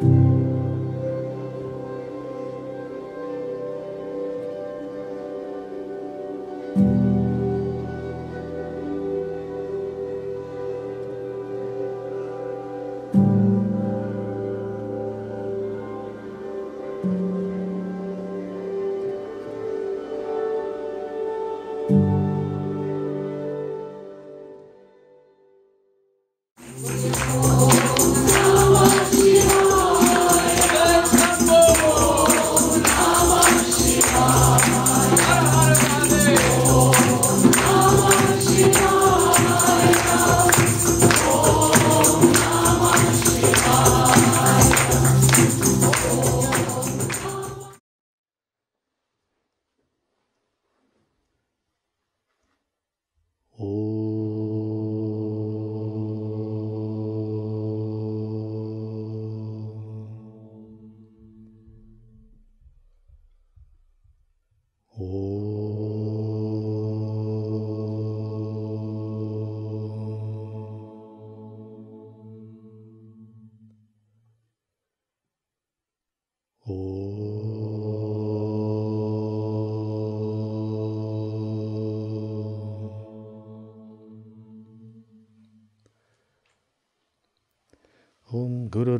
Thank you.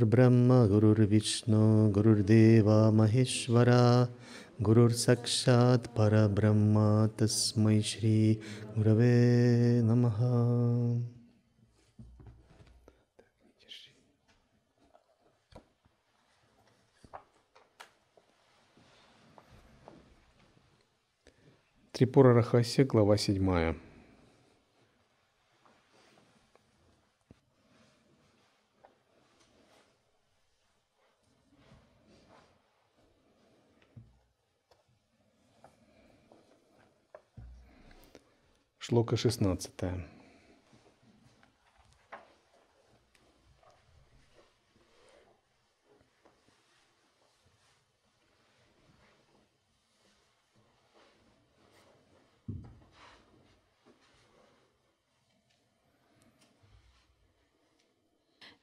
गुरुर्ब्रह्म गुरुर्विष्णु गुरुर्देवा महेश्वरा गुरुर्साक्षात् परब्रह्म तस्मै श्री गुरवे नमः Трипура Рахаси, глава 7. Шлока 16.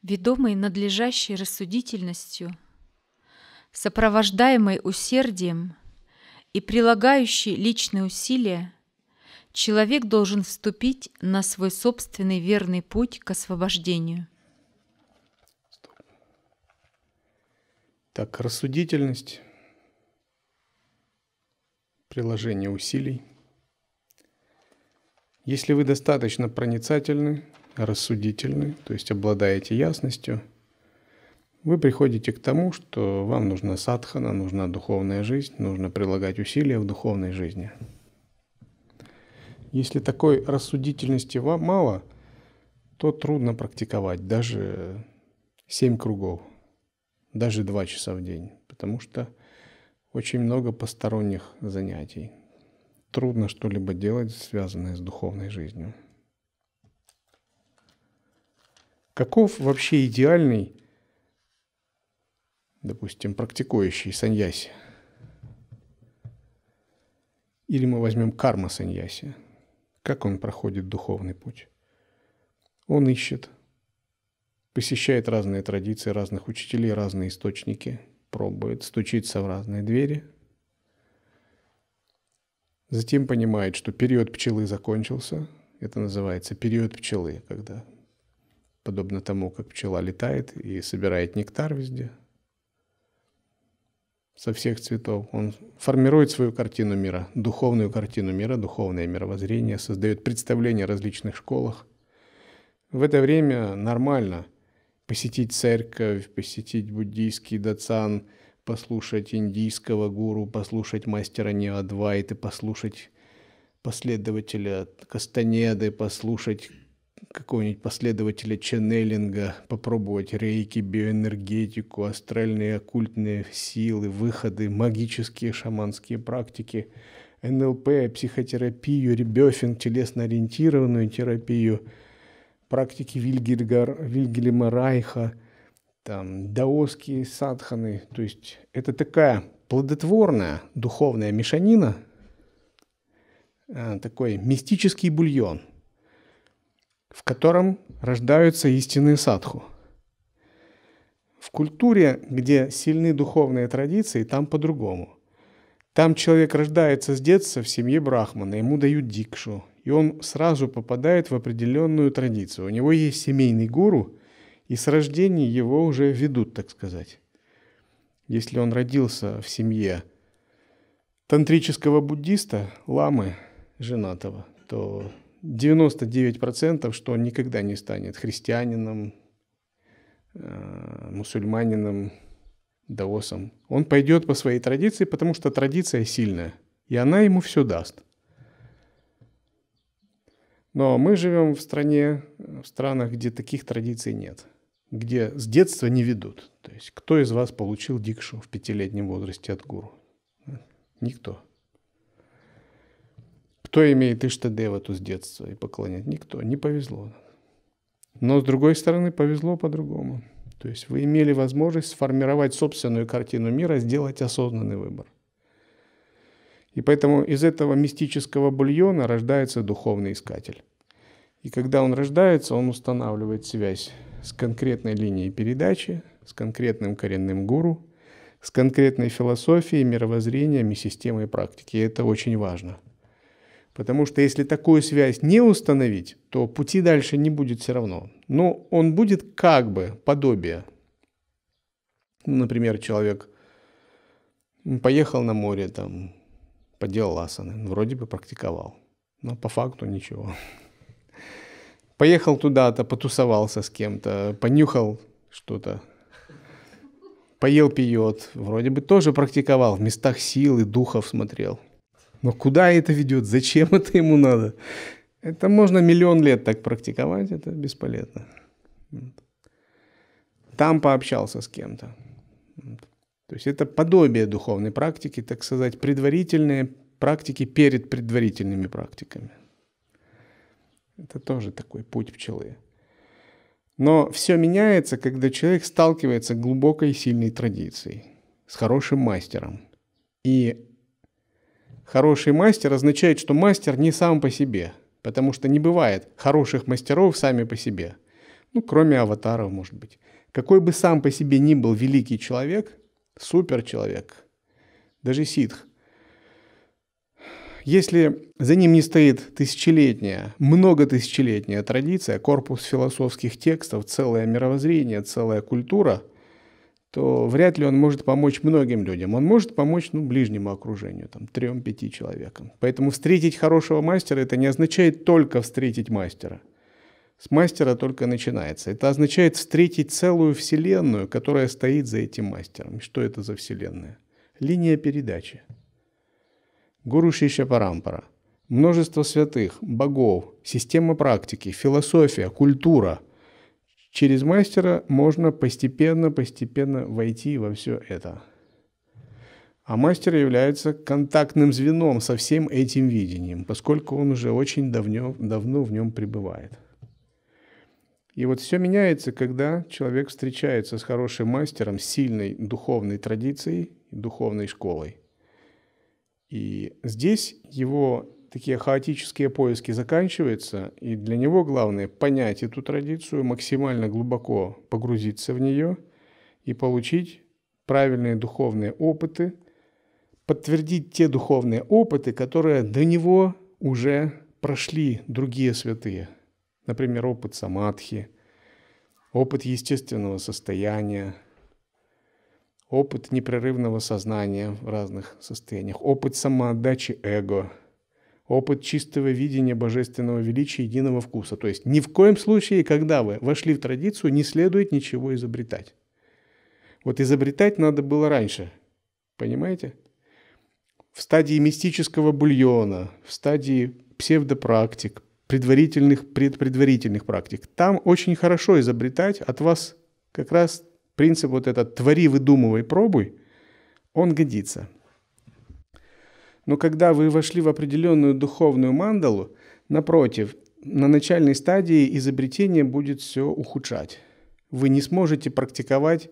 Ведомый надлежащей рассудительностью, сопровождаемый усердием и прилагающий личные усилия – человек должен вступить на свой собственный верный путь к освобождению. Стоп. Так, рассудительность, приложение усилий. Если вы достаточно проницательны, рассудительны, то есть обладаете ясностью, вы приходите к тому, что вам нужна садхана, нужна духовная жизнь, нужно прилагать усилия в духовной жизни – если такой рассудительности вам мало, то трудно практиковать даже семь кругов, даже два часа в день, потому что очень много посторонних занятий. Трудно что-либо делать, связанное с духовной жизнью. Каков вообще идеальный, допустим, практикующий саньяси? Или мы возьмем карма саньяси – как он проходит духовный путь. Он ищет, посещает разные традиции разных учителей, разные источники, пробует стучиться в разные двери. Затем понимает, что период пчелы закончился. Это называется период пчелы, когда подобно тому, как пчела летает и собирает нектар везде – со всех цветов. Он формирует свою картину мира, духовную картину мира, духовное мировоззрение, создает представления о различных школах. В это время нормально посетить церковь, посетить буддийский дацан, послушать индийского гуру, послушать мастера Неадвайты, послушать последователя Кастанеды, послушать какого-нибудь последователя ченнелинга, попробовать рейки, биоэнергетику, астральные оккультные силы, выходы, магические шаманские практики, НЛП, психотерапию, ребёфинг, телесно-ориентированную терапию, практики Вильгельгар, Вильгельма Райха, там, даосские садханы. То есть это такая плодотворная духовная мешанина, а, такой мистический бульон – в котором рождаются истинные садху. В культуре, где сильны духовные традиции, там по-другому. Там человек рождается с детства в семье брахмана, ему дают дикшу, и он сразу попадает в определенную традицию. У него есть семейный гуру, и с рождения его уже ведут, так сказать. Если он родился в семье тантрического буддиста, ламы женатого, то 99%, что он никогда не станет христианином, э, мусульманином, даосом. Он пойдет по своей традиции, потому что традиция сильная, и она ему все даст. Но мы живем в стране, э, в странах, где таких традиций нет, где с детства не ведут. То есть кто из вас получил дикшу в пятилетнем возрасте от гуру? Никто. Кто имеет Иштадевату с детства и поклонять? Никто, не повезло. Но с другой стороны, повезло по-другому. То есть вы имели возможность сформировать собственную картину мира, сделать осознанный выбор. И поэтому из этого мистического бульона рождается духовный искатель. И когда он рождается, он устанавливает связь с конкретной линией передачи, с конкретным коренным гуру, с конкретной философией, мировоззрением и системой практики. И это очень важно. Потому что если такую связь не установить, то пути дальше не будет все равно. Но он будет как бы подобие. например, человек поехал на море, там, поделал асаны, вроде бы практиковал, но по факту ничего. Поехал туда-то, потусовался с кем-то, понюхал что-то, поел пьет, вроде бы тоже практиковал, в местах силы, духов смотрел – но куда это ведет? Зачем это ему надо? Это можно миллион лет так практиковать, это бесполезно. Там пообщался с кем-то. То есть это подобие духовной практики, так сказать, предварительные практики перед предварительными практиками. Это тоже такой путь пчелы. Но все меняется, когда человек сталкивается с глубокой и сильной традицией, с хорошим мастером. И Хороший мастер означает, что мастер не сам по себе, потому что не бывает хороших мастеров сами по себе. Ну, кроме аватаров, может быть. Какой бы сам по себе ни был великий человек, супер человек, даже ситх, если за ним не стоит тысячелетняя, многотысячелетняя традиция, корпус философских текстов, целое мировоззрение, целая культура – то вряд ли он может помочь многим людям. Он может помочь ну, ближнему окружению, там, трем-пяти человекам. Поэтому встретить хорошего мастера, это не означает только встретить мастера. С мастера только начинается. Это означает встретить целую вселенную, которая стоит за этим мастером. Что это за вселенная? Линия передачи. Гуру Шища Парампара. Множество святых, богов, система практики, философия, культура – Через мастера можно постепенно-постепенно войти во все это. А мастер является контактным звеном со всем этим видением, поскольку он уже очень давно, давно в нем пребывает. И вот все меняется, когда человек встречается с хорошим мастером, с сильной духовной традицией, духовной школой. И здесь его такие хаотические поиски заканчиваются, и для него главное понять эту традицию, максимально глубоко погрузиться в нее и получить правильные духовные опыты, подтвердить те духовные опыты, которые до него уже прошли другие святые. Например, опыт самадхи, опыт естественного состояния, опыт непрерывного сознания в разных состояниях, опыт самоотдачи эго – опыт чистого видения божественного величия единого вкуса. То есть ни в коем случае, когда вы вошли в традицию, не следует ничего изобретать. Вот изобретать надо было раньше, понимаете? В стадии мистического бульона, в стадии псевдопрактик, предварительных, предпредварительных практик. Там очень хорошо изобретать, от вас как раз принцип вот этот «твори, выдумывай, пробуй», он годится – но когда вы вошли в определенную духовную мандалу, напротив, на начальной стадии изобретение будет все ухудшать. Вы не сможете практиковать,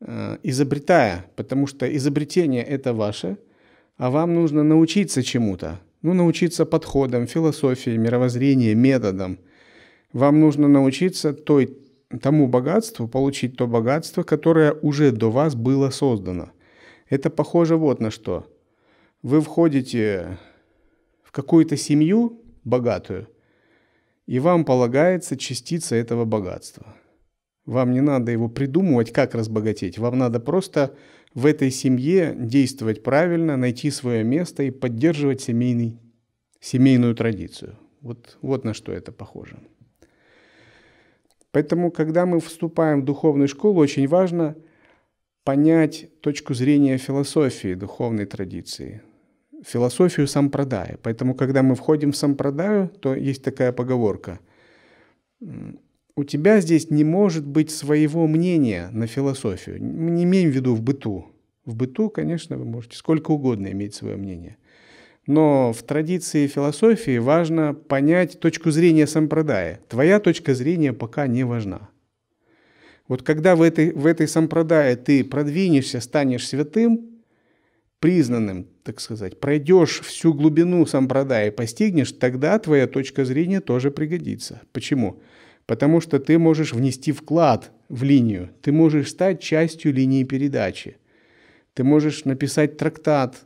э, изобретая, потому что изобретение это ваше, а вам нужно научиться чему-то. Ну, научиться подходам, философии, мировоззрению, методам. Вам нужно научиться той, тому богатству, получить то богатство, которое уже до вас было создано. Это похоже вот на что – вы входите в какую-то семью богатую, и вам полагается частица этого богатства. Вам не надо его придумывать, как разбогатеть. Вам надо просто в этой семье действовать правильно, найти свое место и поддерживать семейный, семейную традицию. Вот, вот на что это похоже. Поэтому, когда мы вступаем в духовную школу, очень важно понять точку зрения философии духовной традиции – философию сампрадая. Поэтому, когда мы входим в сампрадаю, то есть такая поговорка. У тебя здесь не может быть своего мнения на философию. Мы не имеем в виду в быту. В быту, конечно, вы можете сколько угодно иметь свое мнение. Но в традиции философии важно понять точку зрения сампрадая. Твоя точка зрения пока не важна. Вот когда в этой, в этой сампрадае ты продвинешься, станешь святым, признанным, так сказать, пройдешь всю глубину сампрада и постигнешь, тогда твоя точка зрения тоже пригодится. Почему? Потому что ты можешь внести вклад в линию, ты можешь стать частью линии передачи. Ты можешь написать трактат,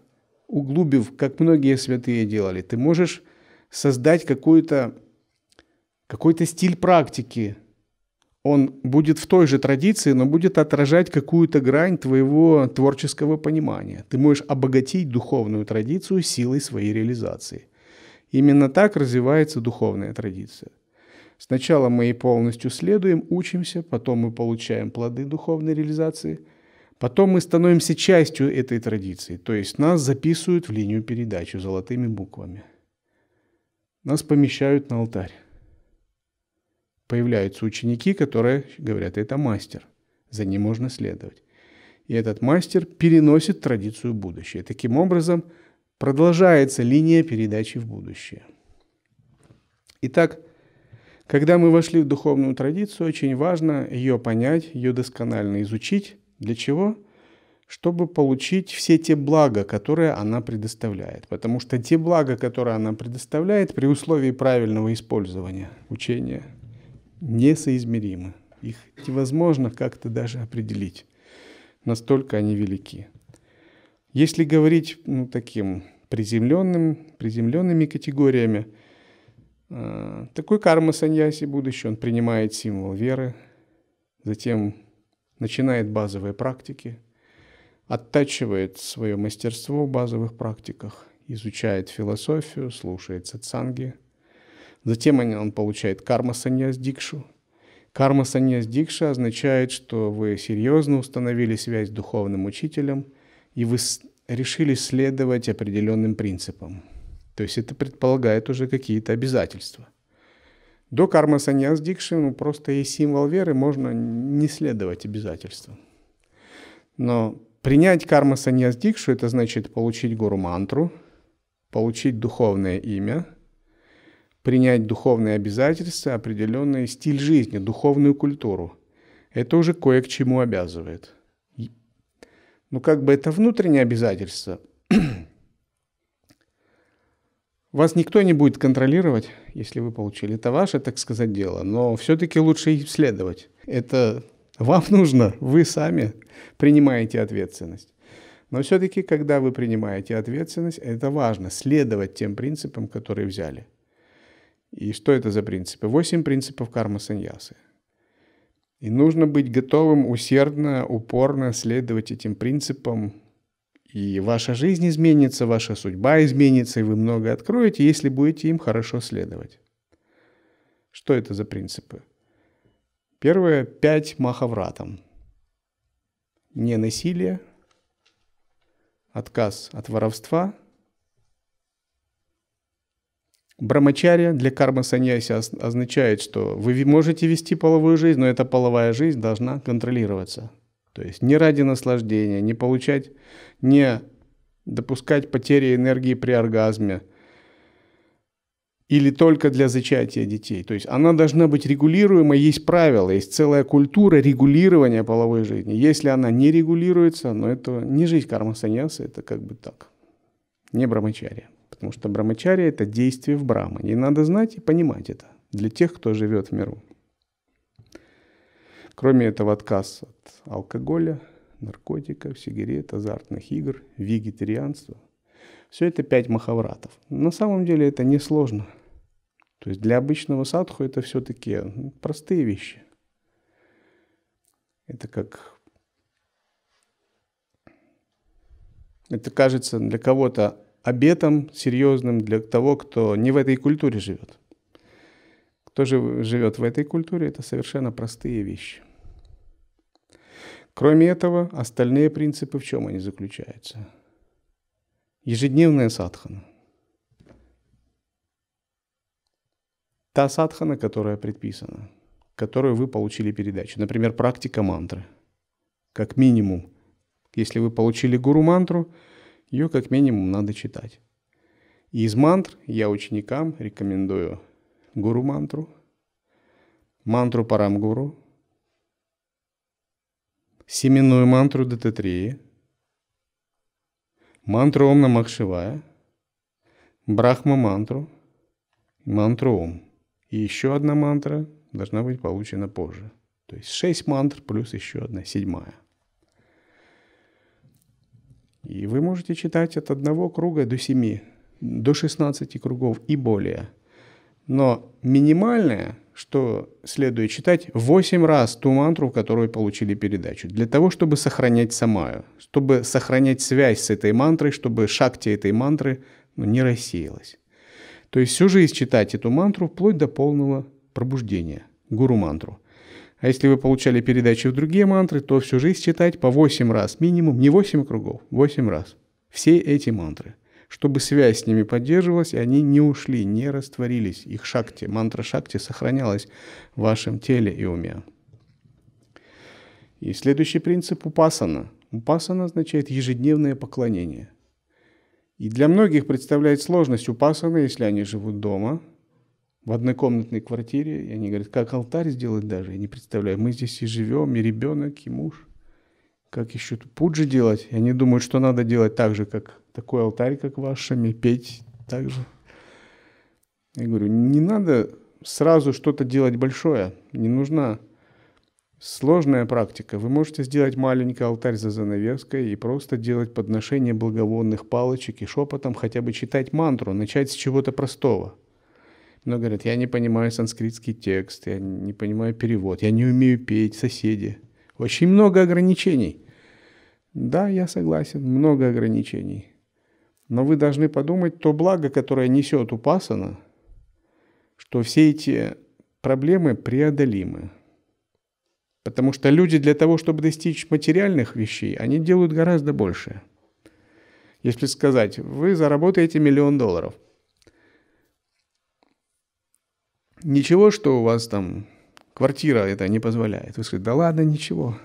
углубив, как многие святые делали. Ты можешь создать какой-то какой стиль практики, он будет в той же традиции, но будет отражать какую-то грань твоего творческого понимания. Ты можешь обогатить духовную традицию силой своей реализации. Именно так развивается духовная традиция. Сначала мы ей полностью следуем, учимся, потом мы получаем плоды духовной реализации, потом мы становимся частью этой традиции, то есть нас записывают в линию передачи золотыми буквами. Нас помещают на алтарь появляются ученики, которые говорят, это мастер, за ним можно следовать. И этот мастер переносит традицию в будущее. Таким образом, продолжается линия передачи в будущее. Итак, когда мы вошли в духовную традицию, очень важно ее понять, ее досконально изучить. Для чего? Чтобы получить все те блага, которые она предоставляет. Потому что те блага, которые она предоставляет, при условии правильного использования учения, несоизмеримы. Их невозможно как-то даже определить. Настолько они велики. Если говорить ну, таким приземленным, приземленными категориями, э, такой карма саньяси будущий, он принимает символ веры, затем начинает базовые практики, оттачивает свое мастерство в базовых практиках, изучает философию, слушает сатсанги – Затем он получает карма саньяс дикшу. Карма саньяс дикша означает, что вы серьезно установили связь с духовным учителем, и вы решили следовать определенным принципам. То есть это предполагает уже какие-то обязательства. До карма саньяс дикши ну, просто есть символ веры, можно не следовать обязательствам. Но принять карма саньяс дикшу – это значит получить гуру мантру, получить духовное имя – принять духовные обязательства, определенный стиль жизни, духовную культуру. Это уже кое к чему обязывает. Но ну, как бы это внутреннее обязательство. Вас никто не будет контролировать, если вы получили. Это ваше, так сказать, дело. Но все-таки лучше исследовать. Это вам нужно, вы сами принимаете ответственность. Но все-таки, когда вы принимаете ответственность, это важно, следовать тем принципам, которые взяли – и что это за принципы? Восемь принципов кармы саньясы. И нужно быть готовым усердно, упорно следовать этим принципам. И ваша жизнь изменится, ваша судьба изменится, и вы много откроете, если будете им хорошо следовать. Что это за принципы? Первое – пять махавратам: не насилие, отказ от воровства – Брамачария для кармы саньяси означает, что вы можете вести половую жизнь, но эта половая жизнь должна контролироваться. То есть не ради наслаждения, не получать, не допускать потери энергии при оргазме или только для зачатия детей. То есть она должна быть регулируема, есть правила, есть целая культура регулирования половой жизни. Если она не регулируется, но это не жизнь карма саньяса, это как бы так, не брамачария. Потому что брамачария – это действие в брамане. И надо знать и понимать это для тех, кто живет в миру. Кроме этого, отказ от алкоголя, наркотиков, сигарет, азартных игр, вегетарианства. Все это пять махавратов. На самом деле это несложно. То есть для обычного садху это все-таки ну, простые вещи. Это как... Это кажется для кого-то обетом серьезным для того, кто не в этой культуре живет. Кто же живет в этой культуре, это совершенно простые вещи. Кроме этого, остальные принципы в чем они заключаются? Ежедневная садхана. Та садхана, которая предписана, которую вы получили передачу. Например, практика мантры. Как минимум, если вы получили гуру мантру – ее как минимум надо читать. И из мантр я ученикам рекомендую гуру мантру, мантру парамгуру, семенную мантру Дататрии, мантру Омна Намахшивая, Брахма мантру, мантру Ом. И еще одна мантра должна быть получена позже. То есть шесть мантр плюс еще одна седьмая. И вы можете читать от одного круга до семи, до 16 кругов и более. Но минимальное, что следует читать, 8 раз ту мантру, в которой получили передачу, для того, чтобы сохранять самаю, чтобы сохранять связь с этой мантрой, чтобы шакти этой мантры ну, не рассеялась. То есть всю жизнь читать эту мантру вплоть до полного пробуждения, гуру-мантру – а если вы получали передачи в другие мантры, то всю жизнь читать по 8 раз минимум, не 8 кругов, 8 раз. Все эти мантры. Чтобы связь с ними поддерживалась, и они не ушли, не растворились. Их шакти, мантра шакти сохранялась в вашем теле и уме. И следующий принцип – упасана. Упасана означает ежедневное поклонение. И для многих представляет сложность упасана, если они живут дома – в однокомнатной квартире, и они говорят, как алтарь сделать даже, я не представляю. Мы здесь и живем, и ребенок, и муж. Как еще пуджи делать? И они думают, что надо делать так же, как такой алтарь, как вашими, петь так же. Я говорю, не надо сразу что-то делать большое, не нужна сложная практика. Вы можете сделать маленький алтарь за занавеской и просто делать подношение благовонных палочек и шепотом хотя бы читать мантру, начать с чего-то простого – но ну, говорят, я не понимаю санскритский текст, я не понимаю перевод, я не умею петь, соседи. Очень много ограничений. Да, я согласен, много ограничений. Но вы должны подумать то благо, которое несет Упасана, что все эти проблемы преодолимы. Потому что люди для того, чтобы достичь материальных вещей, они делают гораздо больше. Если сказать, вы заработаете миллион долларов – ничего, что у вас там квартира это не позволяет. Вы скажете, да ладно, ничего.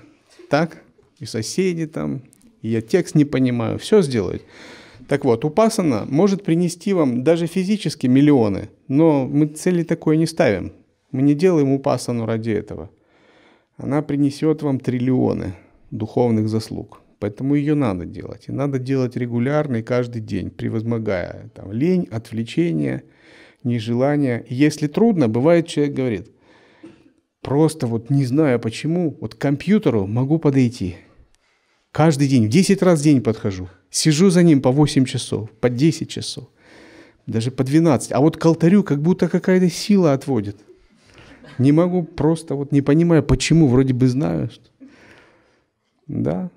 Так, и соседи там, и я текст не понимаю, все сделать. Так вот, упасана может принести вам даже физически миллионы, но мы цели такой не ставим. Мы не делаем упасану ради этого. Она принесет вам триллионы духовных заслуг. Поэтому ее надо делать. И надо делать регулярно и каждый день, превозмогая там, лень, отвлечение – нежелание. Если трудно, бывает, человек говорит, просто вот не знаю почему, вот к компьютеру могу подойти. Каждый день, в 10 раз в день подхожу. Сижу за ним по 8 часов, по 10 часов, даже по 12. А вот к алтарю как будто какая-то сила отводит. Не могу, просто вот не понимаю, почему, вроде бы знаю. Что... Да.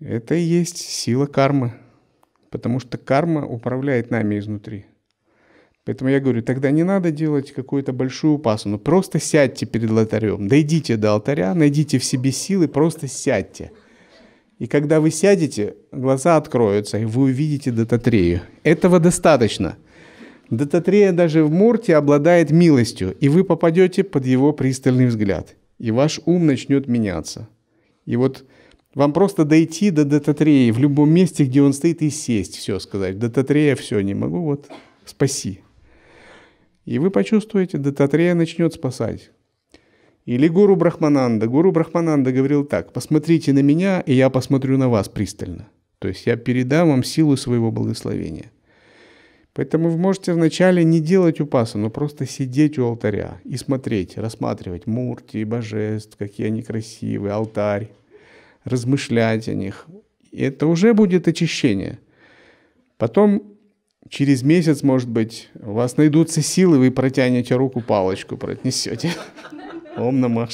Это и есть сила кармы потому что карма управляет нами изнутри. Поэтому я говорю, тогда не надо делать какую-то большую пасану, просто сядьте перед алтарем, дойдите до алтаря, найдите в себе силы, просто сядьте. И когда вы сядете, глаза откроются, и вы увидите Дататрею. Этого достаточно. Дататрея даже в Мурте обладает милостью, и вы попадете под его пристальный взгляд. И ваш ум начнет меняться. И вот вам просто дойти до Дататрея в любом месте, где он стоит, и сесть, все сказать. Дататрея все, не могу, вот, спаси. И вы почувствуете, Дататрея начнет спасать. Или гуру Брахмананда. Гуру Брахмананда говорил так, посмотрите на меня, и я посмотрю на вас пристально. То есть я передам вам силу своего благословения. Поэтому вы можете вначале не делать упаса, но просто сидеть у алтаря и смотреть, рассматривать мурти, божеств, какие они красивые, алтарь размышлять о них. И это уже будет очищение. Потом через месяц, может быть, у вас найдутся силы, вы протянете руку, палочку протнесете. Ом намах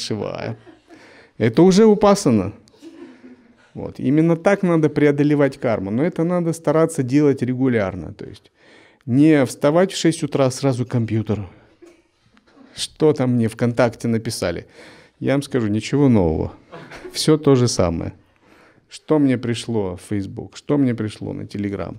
Это уже упасано. Вот. Именно так надо преодолевать карму. Но это надо стараться делать регулярно. То есть не вставать в 6 утра сразу к компьютеру. Что там мне ВКонтакте написали? Я вам скажу, ничего нового. Все то же самое. Что мне пришло в Facebook, что мне пришло на Telegram.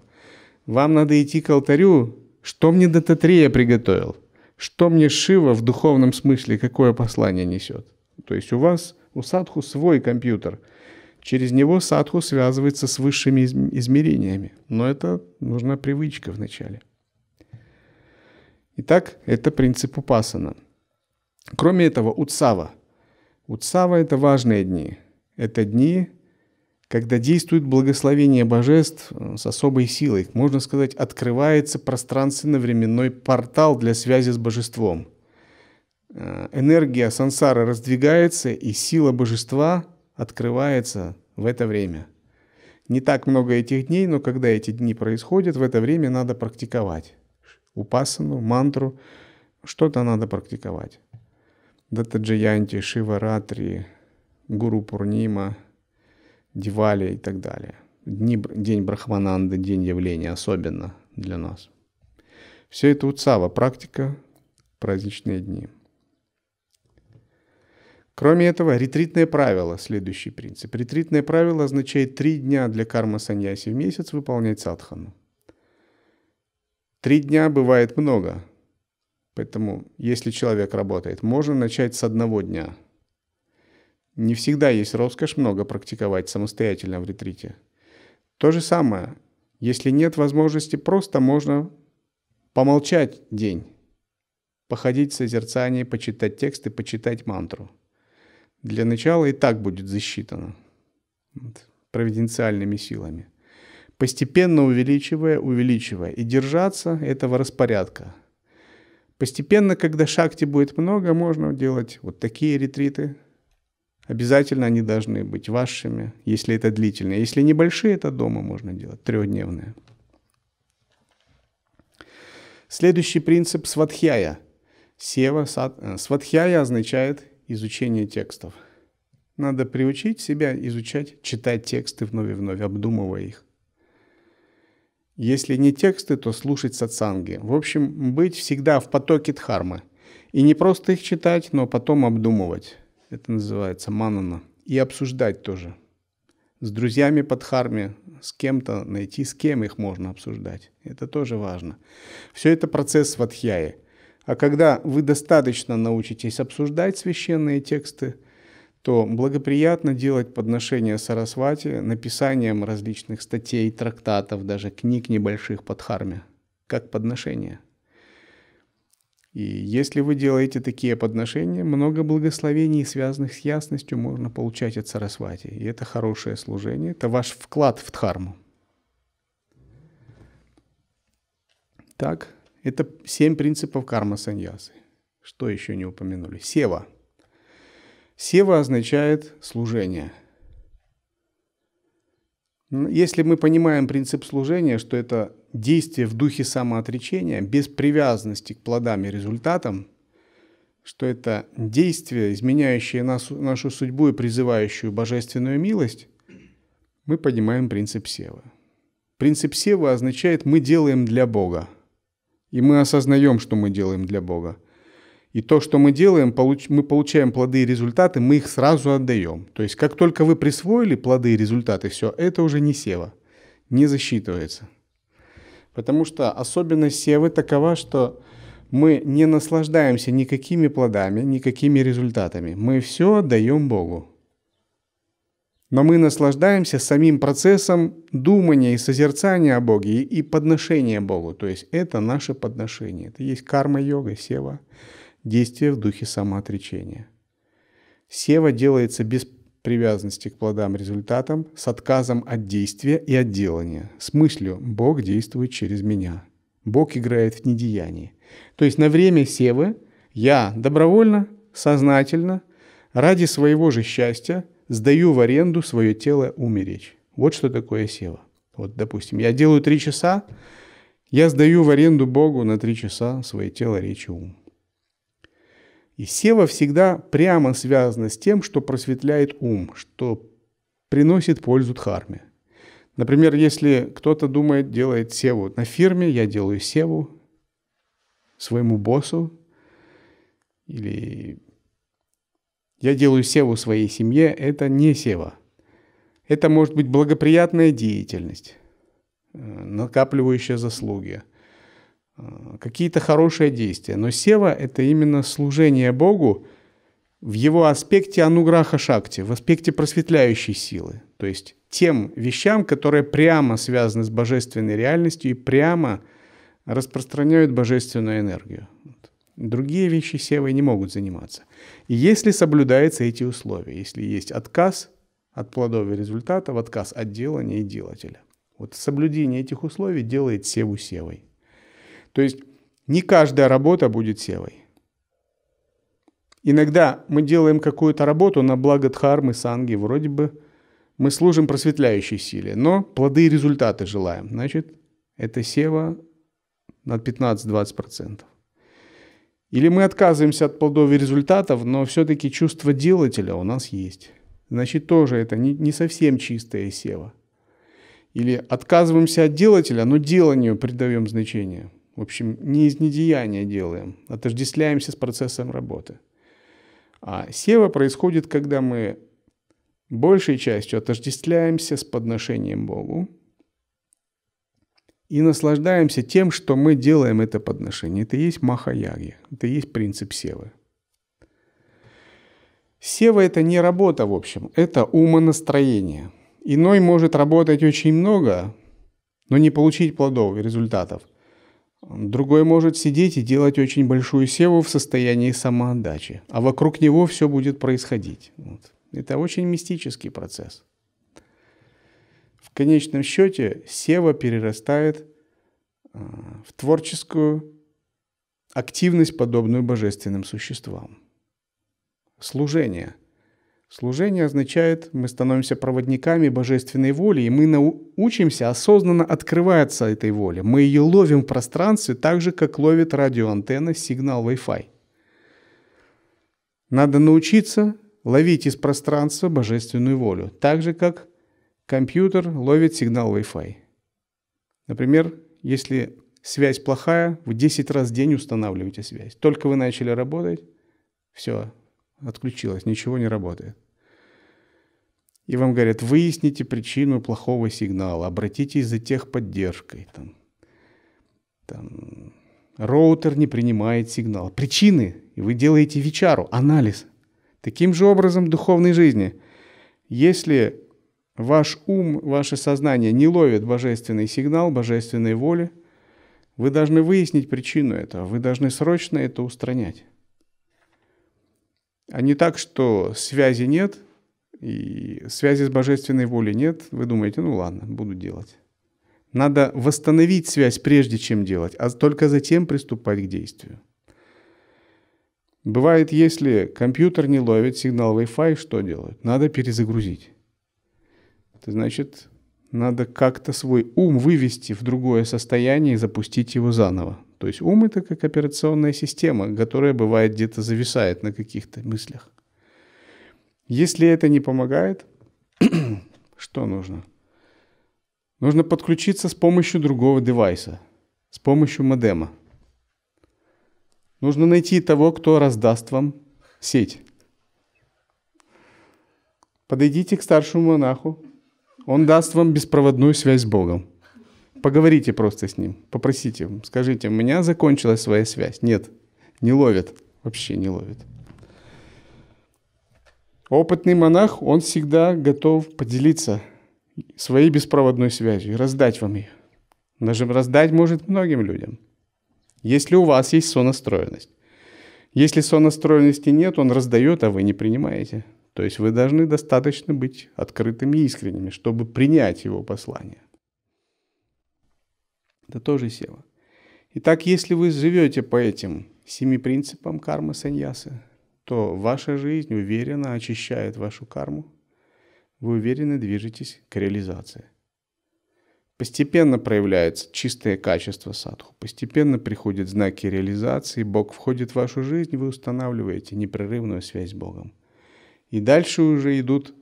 Вам надо идти к алтарю, что мне Дататрея приготовил, что мне Шива в духовном смысле, какое послание несет. То есть у вас, у садху свой компьютер. Через него садху связывается с высшими измерениями. Но это нужна привычка вначале. Итак, это принцип упасана. Кроме этого, Уцава. Утсава – это важные дни. Это дни, когда действует благословение божеств э, с особой силой. Можно сказать, открывается пространственно-временной портал для связи с божеством. Э, энергия сансары раздвигается, и сила божества открывается в это время. Не так много этих дней, но когда эти дни происходят, в это время надо практиковать. Упасану, мантру, что-то надо практиковать. Дата Джаянти, Шива Ратри, Гуру Пурнима, Дивали и так далее. Дни, день Брахмананды, день явления особенно для нас. Все это уцава практика, праздничные дни. Кроме этого, ретритное правило, следующий принцип. Ретритное правило означает три дня для карма саньяси в месяц выполнять садхану. Три дня бывает много, Поэтому, если человек работает, можно начать с одного дня. Не всегда есть роскошь много практиковать самостоятельно в ретрите. То же самое, если нет возможности, просто можно помолчать день, походить в созерцании, почитать тексты, почитать мантру. Для начала и так будет засчитано вот, провиденциальными силами. Постепенно увеличивая, увеличивая. И держаться этого распорядка – Постепенно, когда шакти будет много, можно делать вот такие ретриты. Обязательно они должны быть вашими, если это длительные. Если небольшие, это дома можно делать, трехдневные. Следующий принцип – сватхьяя. Сева, сад, э, сватхьяя означает изучение текстов. Надо приучить себя изучать, читать тексты вновь и вновь, обдумывая их. Если не тексты, то слушать сатсанги. В общем, быть всегда в потоке дхармы. И не просто их читать, но потом обдумывать. Это называется манана. И обсуждать тоже. С друзьями по дхарме, с кем-то найти, с кем их можно обсуждать. Это тоже важно. Все это процесс в адхьяе. А когда вы достаточно научитесь обсуждать священные тексты – то благоприятно делать подношения Сарасвати написанием различных статей, трактатов, даже книг небольших под харме, как подношение. И если вы делаете такие подношения, много благословений, связанных с ясностью, можно получать от Сарасвати. И это хорошее служение, это ваш вклад в дхарму. Так, это семь принципов карма-саньясы. Что еще не упомянули? Сева – Сева означает служение. Ну, если мы понимаем принцип служения, что это действие в духе самоотречения, без привязанности к плодам и результатам, что это действие, изменяющее нас, нашу судьбу и призывающую божественную милость, мы понимаем принцип Севы. Принцип Севы означает «мы делаем для Бога». И мы осознаем, что мы делаем для Бога – и то, что мы делаем, получ, мы получаем плоды и результаты, мы их сразу отдаем. То есть как только вы присвоили плоды и результаты, все, это уже не сева, не засчитывается. Потому что особенность севы такова, что мы не наслаждаемся никакими плодами, никакими результатами. Мы все отдаем Богу. Но мы наслаждаемся самим процессом думания и созерцания о Боге и подношения Богу. То есть это наше подношение. Это есть карма-йога, сева действие в духе самоотречения. Сева делается без привязанности к плодам результатам, с отказом от действия и от делания, с мыслью «Бог действует через меня». Бог играет в недеянии. То есть на время севы я добровольно, сознательно, ради своего же счастья сдаю в аренду свое тело умереть. Вот что такое сева. Вот, допустим, я делаю три часа, я сдаю в аренду Богу на три часа свое тело, речь и ум. И сева всегда прямо связана с тем, что просветляет ум, что приносит пользу дхарме. Например, если кто-то думает, делает севу на фирме, я делаю севу своему боссу, или я делаю севу своей семье, это не сева. Это может быть благоприятная деятельность, э, накапливающая заслуги какие-то хорошие действия. Но сева – это именно служение Богу в его аспекте ануграха шакти, в аспекте просветляющей силы. То есть тем вещам, которые прямо связаны с божественной реальностью и прямо распространяют божественную энергию. Другие вещи севой не могут заниматься. И если соблюдаются эти условия, если есть отказ от плодов и результатов, отказ от делания и делателя. Вот соблюдение этих условий делает севу севой. То есть не каждая работа будет севой. Иногда мы делаем какую-то работу на благо Дхармы, Санги, вроде бы мы служим просветляющей силе, но плоды и результаты желаем. Значит, это сева на 15-20%. Или мы отказываемся от плодов и результатов, но все-таки чувство делателя у нас есть. Значит, тоже это не, не совсем чистая сева. Или отказываемся от делателя, но деланию придаем значение – в общем, не из недеяния делаем, отождествляемся с процессом работы. А сева происходит, когда мы большей частью отождествляемся с подношением Богу и наслаждаемся тем, что мы делаем это подношение. Это и есть махаяги, это и есть принцип севы. Сева – это не работа, в общем, это умонастроение. Иной может работать очень много, но не получить плодов и результатов – Другой может сидеть и делать очень большую севу в состоянии самоотдачи, а вокруг него все будет происходить. Вот. Это очень мистический процесс. В конечном счете сева перерастает э, в творческую активность, подобную божественным существам. Служение – Служение означает, мы становимся проводниками божественной воли, и мы научимся осознанно открываться этой воле. Мы ее ловим в пространстве так же, как ловит радиоантенна сигнал Wi-Fi. Надо научиться ловить из пространства божественную волю, так же, как компьютер ловит сигнал Wi-Fi. Например, если связь плохая, в 10 раз в день устанавливаете связь. Только вы начали работать, все, Отключилась, ничего не работает. И вам говорят, выясните причину плохого сигнала, обратитесь за техподдержкой. Там, там, роутер не принимает сигнал. Причины, и вы делаете вечеру анализ. Таким же образом духовной жизни. Если ваш ум, ваше сознание не ловит божественный сигнал, божественной воли, вы должны выяснить причину этого, вы должны срочно это устранять. А не так, что связи нет, и связи с божественной волей нет, вы думаете, ну ладно, буду делать. Надо восстановить связь прежде, чем делать, а только затем приступать к действию. Бывает, если компьютер не ловит сигнал Wi-Fi, что делать? Надо перезагрузить. Это значит, надо как-то свой ум вывести в другое состояние и запустить его заново. То есть ум это как операционная система, которая бывает где-то зависает на каких-то мыслях. Если это не помогает, что нужно? Нужно подключиться с помощью другого девайса, с помощью модема. Нужно найти того, кто раздаст вам сеть. Подойдите к старшему монаху, он даст вам беспроводную связь с Богом. Поговорите просто с ним, попросите, скажите, у меня закончилась своя связь. Нет, не ловит, вообще не ловит. Опытный монах, он всегда готов поделиться своей беспроводной связью и раздать вам ее. Даже раздать может многим людям. Если у вас есть сонастроенность. Если сонастроенности нет, он раздает, а вы не принимаете. То есть вы должны достаточно быть открытыми и искренними, чтобы принять его послание. Это тоже сева. Итак, если вы живете по этим семи принципам кармы саньясы, то ваша жизнь уверенно очищает вашу карму. Вы уверенно движетесь к реализации. Постепенно проявляется чистое качество садху, постепенно приходят знаки реализации, Бог входит в вашу жизнь, вы устанавливаете непрерывную связь с Богом. И дальше уже идут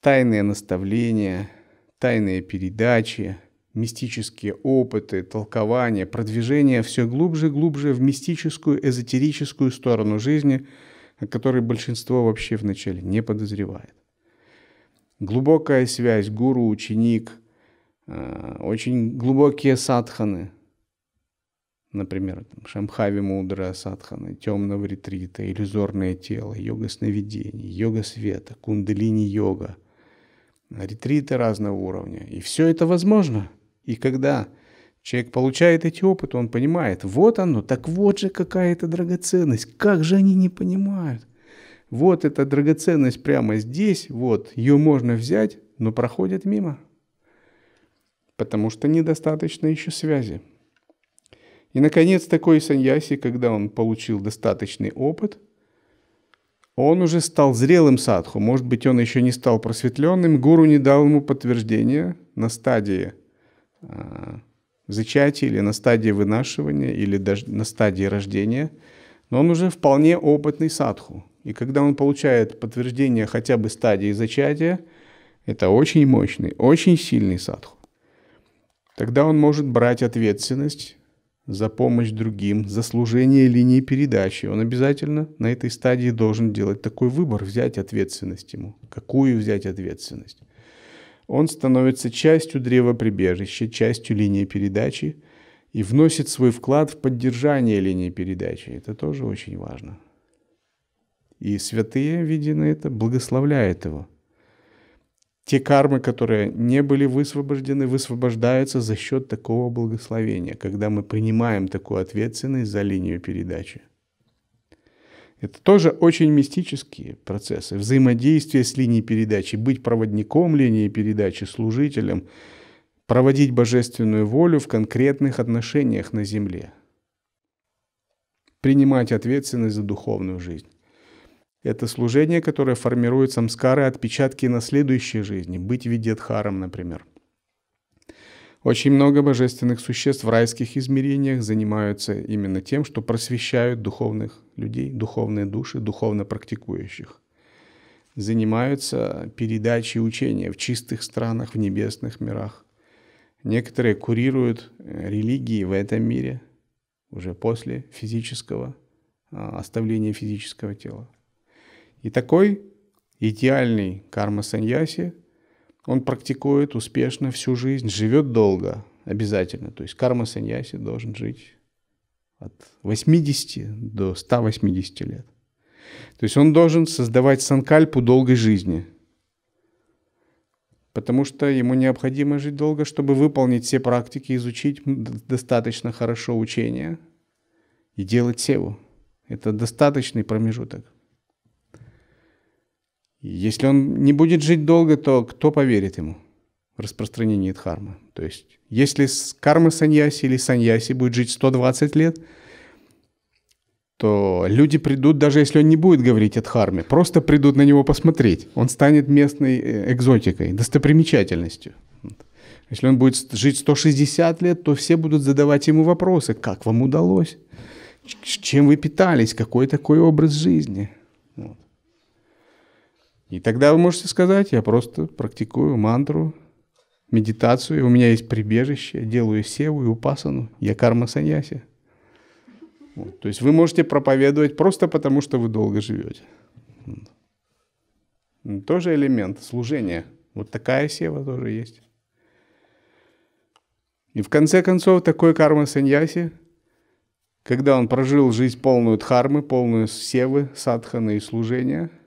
тайные наставления, тайные передачи – мистические опыты, толкования, продвижение все глубже и глубже в мистическую, эзотерическую сторону жизни, о которой большинство вообще вначале не подозревает. Глубокая связь гуру, ученик, э, очень глубокие садханы, например, Шамхави Мудра садханы, темного ретрита, иллюзорное тело, йога сновидений, йога света, кундалини-йога, ретриты разного уровня. И все это возможно – и когда человек получает эти опыты, он понимает, вот оно, так вот же какая это драгоценность, как же они не понимают. Вот эта драгоценность прямо здесь, вот, ее можно взять, но проходят мимо, потому что недостаточно еще связи. И, наконец, такой саньяси, когда он получил достаточный опыт, он уже стал зрелым садху. Может быть, он еще не стал просветленным, гуру не дал ему подтверждения на стадии – Э, зачатии или на стадии вынашивания, или даже на стадии рождения, но он уже вполне опытный садху. И когда он получает подтверждение хотя бы стадии зачатия, это очень мощный, очень сильный садху. Тогда он может брать ответственность за помощь другим, за служение линии передачи. Он обязательно на этой стадии должен делать такой выбор, взять ответственность ему. Какую взять ответственность? он становится частью древа прибежища, частью линии передачи и вносит свой вклад в поддержание линии передачи. Это тоже очень важно. И святые, видя на это, благословляют его. Те кармы, которые не были высвобождены, высвобождаются за счет такого благословения, когда мы принимаем такую ответственность за линию передачи. Это тоже очень мистические процессы. Взаимодействие с линией передачи, быть проводником линии передачи, служителем, проводить божественную волю в конкретных отношениях на Земле. Принимать ответственность за духовную жизнь. Это служение, которое формирует самскары, отпечатки на следующей жизни, быть ведетхаром, например. Очень много божественных существ в райских измерениях занимаются именно тем, что просвещают духовных людей, духовные души, духовно практикующих. Занимаются передачей учения в чистых странах, в небесных мирах. Некоторые курируют э, религии в этом мире, уже после физического, а, оставления физического тела. И такой идеальный карма-саньяси – он практикует успешно всю жизнь, живет долго обязательно. То есть карма саньяси должен жить от 80 до 180 лет. То есть он должен создавать санкальпу долгой жизни, потому что ему необходимо жить долго, чтобы выполнить все практики, изучить достаточно хорошо учение и делать севу. Это достаточный промежуток. Если он не будет жить долго, то кто поверит ему в распространении дхармы? То есть, если кармы саньяси или саньяси будет жить 120 лет, то люди придут, даже если он не будет говорить о дхарме, просто придут на него посмотреть. Он станет местной э, экзотикой, достопримечательностью. Если он будет жить 160 лет, то все будут задавать ему вопросы, как вам удалось, чем вы питались, какой такой образ жизни. Вот. И тогда вы можете сказать, я просто практикую мантру, медитацию, у меня есть прибежище, делаю севу и упасану, я карма саньяси. Вот. То есть вы можете проповедовать просто потому, что вы долго живете. Тоже элемент служения. Вот такая сева тоже есть. И в конце концов, такой карма саньяси, когда он прожил жизнь полную дхармы, полную севы, садханы и служения –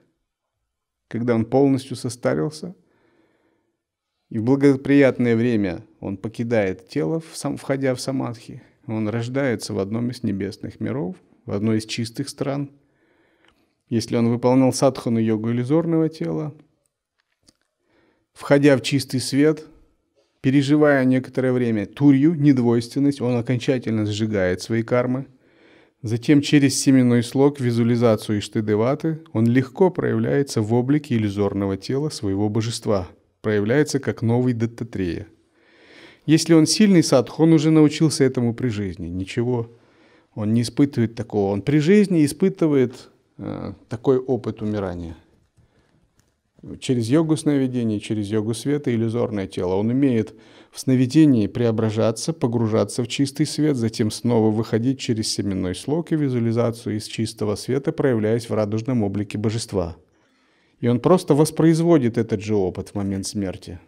когда он полностью состарился, и в благоприятное время он покидает тело, входя в самадхи, он рождается в одном из небесных миров, в одной из чистых стран. Если он выполнял садхану йогу иллюзорного тела, входя в чистый свет, переживая некоторое время турью, недвойственность, он окончательно сжигает свои кармы – Затем через семенной слог, визуализацию Иштыдеваты он легко проявляется в облике иллюзорного тела своего божества, проявляется как новый Даттатрея. Если он сильный садх, он уже научился этому при жизни. Ничего, он не испытывает такого. Он при жизни испытывает э, такой опыт умирания. Через йогу сновидений, через йогу света иллюзорное тело. Он умеет в сновидении преображаться, погружаться в чистый свет, затем снова выходить через семенной слог и визуализацию из чистого света, проявляясь в радужном облике божества. И он просто воспроизводит этот же опыт в момент смерти.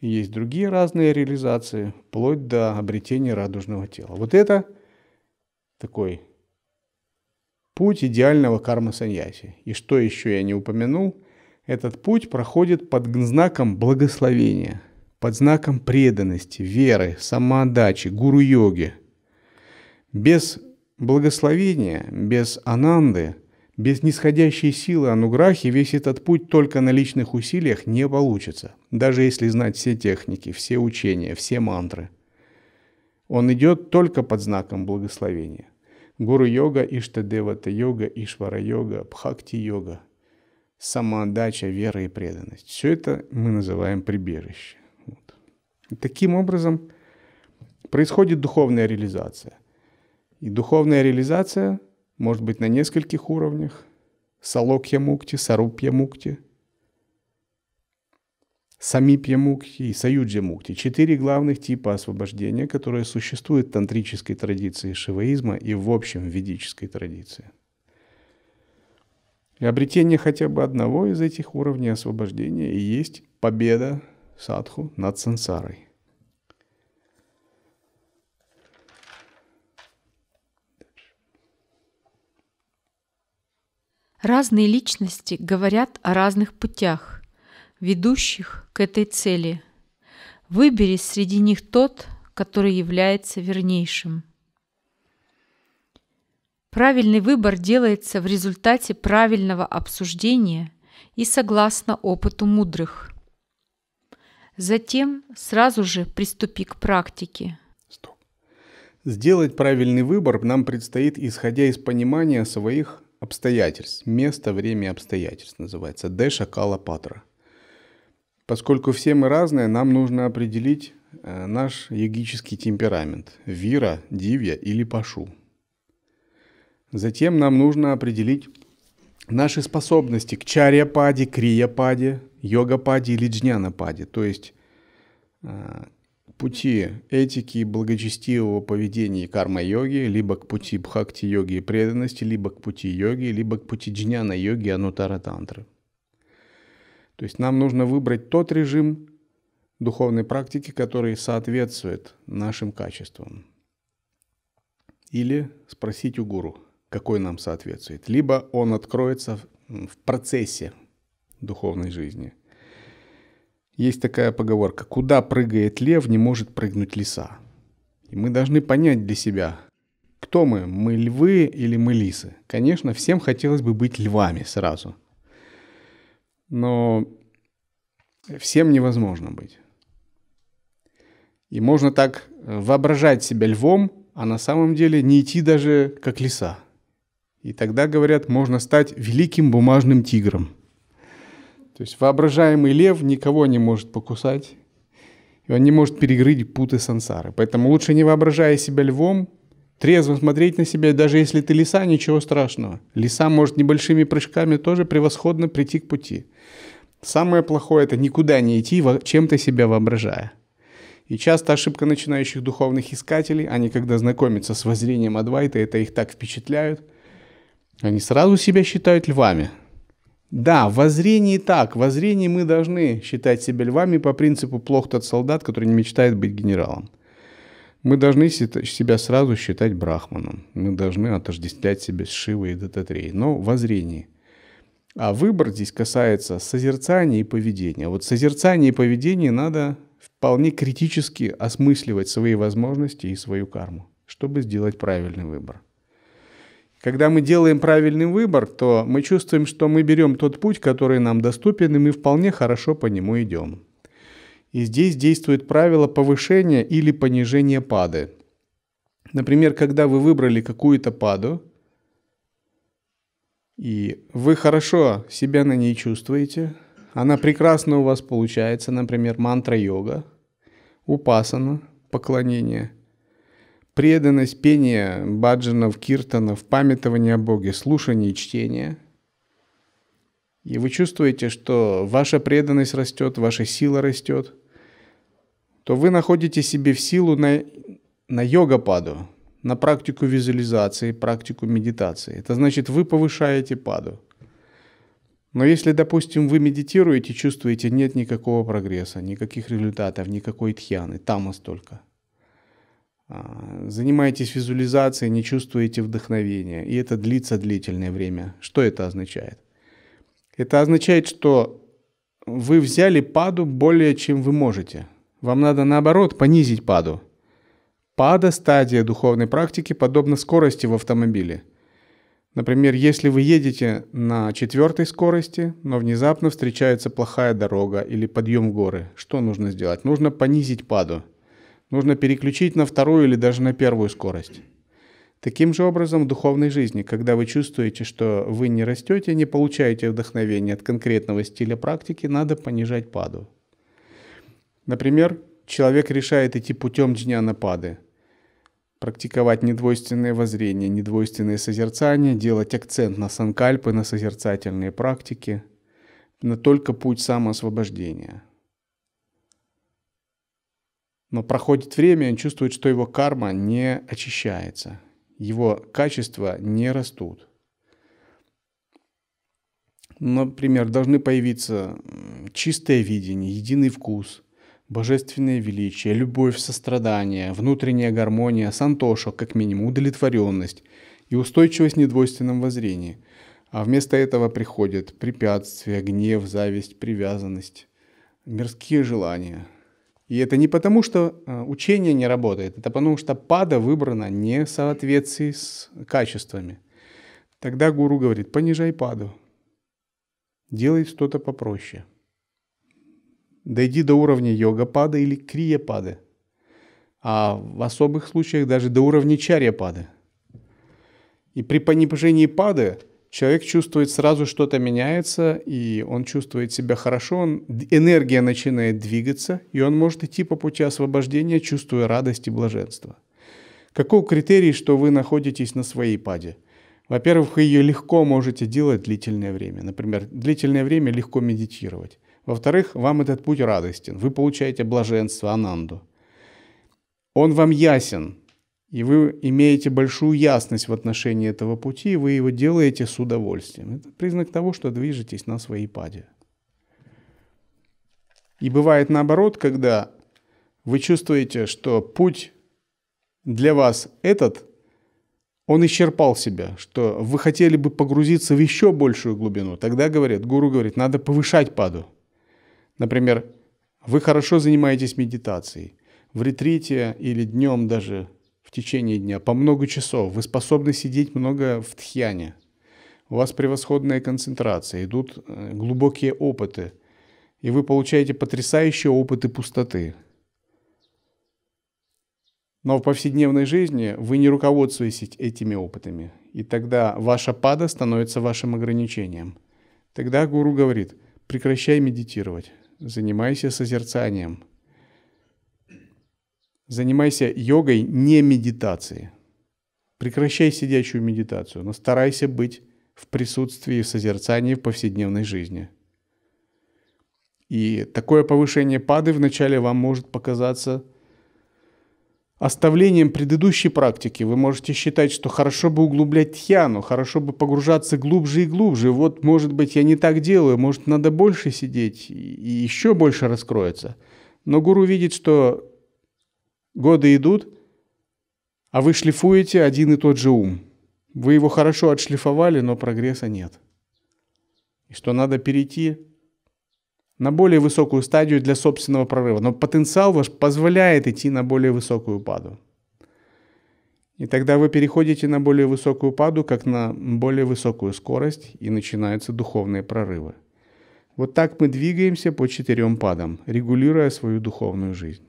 И есть другие разные реализации, вплоть до обретения радужного тела. Вот это такой путь идеального карма-саньяси. И что еще я не упомянул, этот путь проходит под знаком благословения – под знаком преданности, веры, самоотдачи, гуру-йоги. Без благословения, без ананды, без нисходящей силы ануграхи весь этот путь только на личных усилиях не получится, даже если знать все техники, все учения, все мантры. Он идет только под знаком благословения. Гуру-йога, Иштадевата-йога, Ишвара-йога, Бхакти-йога, самоотдача, вера и преданность. Все это мы называем прибежище. Таким образом происходит духовная реализация. И духовная реализация может быть на нескольких уровнях. Салокья мукти, сарупья мукти, самипья мукти и саюджья мукти. Четыре главных типа освобождения, которые существуют в тантрической традиции шиваизма и в общем ведической традиции. И обретение хотя бы одного из этих уровней освобождения и есть победа садху над сансарой. Разные личности говорят о разных путях, ведущих к этой цели. Выбери среди них тот, который является вернейшим. Правильный выбор делается в результате правильного обсуждения и согласно опыту мудрых. Затем сразу же приступи к практике. Стоп. Сделать правильный выбор нам предстоит, исходя из понимания своих обстоятельств. Место, время обстоятельств называется. Д. Шакала Патра. Поскольку все мы разные, нам нужно определить э, наш йогический темперамент – вира, дивья или пашу. Затем нам нужно определить наши способности к чарьяпаде, крияпаде, йогападе или джнянападе, то есть э, пути этики благочестивого поведения карма-йоги, либо к пути бхакти-йоги и преданности, либо к пути йоги, либо к пути джняна-йоги анутара-тантры. То есть нам нужно выбрать тот режим духовной практики, который соответствует нашим качествам. Или спросить у гуру – какой нам соответствует. Либо он откроется в процессе духовной жизни. Есть такая поговорка, куда прыгает лев, не может прыгнуть лиса. И мы должны понять для себя, кто мы, мы львы или мы лисы. Конечно, всем хотелось бы быть львами сразу. Но всем невозможно быть. И можно так э, воображать себя львом, а на самом деле не идти даже как лиса – и тогда, говорят, можно стать великим бумажным тигром. То есть воображаемый лев никого не может покусать, и он не может перегрыть путы сансары. Поэтому лучше не воображая себя львом, трезво смотреть на себя, даже если ты лиса, ничего страшного. Лиса может небольшими прыжками тоже превосходно прийти к пути. Самое плохое – это никуда не идти, чем-то себя воображая. И часто ошибка начинающих духовных искателей, они а когда знакомятся с воззрением Адвайта, это их так впечатляют – они сразу себя считают львами. Да, в воззрении так. В воззрении мы должны считать себя львами по принципу «плох тот солдат, который не мечтает быть генералом». Мы должны себя сразу считать брахманом. Мы должны отождествлять себя с Шивой и Дататреей. Но в воззрении. А выбор здесь касается созерцания и поведения. Вот созерцание и поведение надо вполне критически осмысливать свои возможности и свою карму, чтобы сделать правильный выбор. Когда мы делаем правильный выбор, то мы чувствуем, что мы берем тот путь, который нам доступен, и мы вполне хорошо по нему идем. И здесь действует правило повышения или понижения пады. Например, когда вы выбрали какую-то паду, и вы хорошо себя на ней чувствуете, она прекрасно у вас получается, например, мантра йога, упасана, поклонение – преданность пения баджанов, киртанов, памятование о Боге, слушание и чтение. И вы чувствуете, что ваша преданность растет, ваша сила растет, то вы находите себе в силу на, на йога-паду, на практику визуализации, практику медитации. Это значит, вы повышаете паду. Но если, допустим, вы медитируете, чувствуете, нет никакого прогресса, никаких результатов, никакой тхьяны, тамас только – а, занимаетесь визуализацией, не чувствуете вдохновения, и это длится длительное время. Что это означает? Это означает, что вы взяли паду более, чем вы можете. Вам надо, наоборот, понизить паду. Пада – стадия духовной практики, подобно скорости в автомобиле. Например, если вы едете на четвертой скорости, но внезапно встречается плохая дорога или подъем в горы, что нужно сделать? Нужно понизить паду – нужно переключить на вторую или даже на первую скорость. Таким же образом в духовной жизни, когда вы чувствуете, что вы не растете, не получаете вдохновения от конкретного стиля практики, надо понижать паду. Например, человек решает идти путем джняна пады, практиковать недвойственное воззрение, недвойственное созерцание, делать акцент на санкальпы, на созерцательные практики, на только путь самоосвобождения – но проходит время, он чувствует, что его карма не очищается, его качества не растут. Например, должны появиться чистое видение, единый вкус, божественное величие, любовь, сострадание, внутренняя гармония, сантоша, как минимум, удовлетворенность и устойчивость в недвойственном воззрении. А вместо этого приходят препятствия, гнев, зависть, привязанность, мирские желания – и это не потому, что э, учение не работает, это потому, что пада выбрана не в соответствии с качествами. Тогда гуру говорит, понижай паду, делай что-то попроще. Дойди до уровня йога пады или крия пады, а в особых случаях даже до уровня чарья пады. И при понижении пады человек чувствует сразу что-то меняется, и он чувствует себя хорошо, он, энергия начинает двигаться, и он может идти по пути освобождения, чувствуя радость и блаженство. Какой критерий, что вы находитесь на своей паде? Во-первых, вы ее легко можете делать длительное время. Например, длительное время легко медитировать. Во-вторых, вам этот путь радостен. Вы получаете блаженство, ананду. Он вам ясен, и вы имеете большую ясность в отношении этого пути, и вы его делаете с удовольствием. Это признак того, что движетесь на своей паде. И бывает наоборот, когда вы чувствуете, что путь для вас этот, он исчерпал себя, что вы хотели бы погрузиться в еще большую глубину. Тогда говорят, гуру говорит, надо повышать паду. Например, вы хорошо занимаетесь медитацией, в ретрите или днем даже – в течение дня, по много часов. Вы способны сидеть много в тхьяне. У вас превосходная концентрация, идут э, глубокие опыты, и вы получаете потрясающие опыты пустоты. Но в повседневной жизни вы не руководствуетесь этими опытами, и тогда ваша пада становится вашим ограничением. Тогда гуру говорит, прекращай медитировать, занимайся созерцанием – Занимайся йогой не медитацией. Прекращай сидячую медитацию, но старайся быть в присутствии в созерцании в повседневной жизни. И такое повышение пады вначале вам может показаться оставлением предыдущей практики. Вы можете считать, что хорошо бы углублять тьяну, хорошо бы погружаться глубже и глубже. Вот, может быть, я не так делаю, может, надо больше сидеть и еще больше раскроется. Но гуру видит, что Годы идут, а вы шлифуете один и тот же ум. Вы его хорошо отшлифовали, но прогресса нет. И что надо перейти на более высокую стадию для собственного прорыва. Но потенциал ваш позволяет идти на более высокую паду. И тогда вы переходите на более высокую паду, как на более высокую скорость, и начинаются духовные прорывы. Вот так мы двигаемся по четырем падам, регулируя свою духовную жизнь.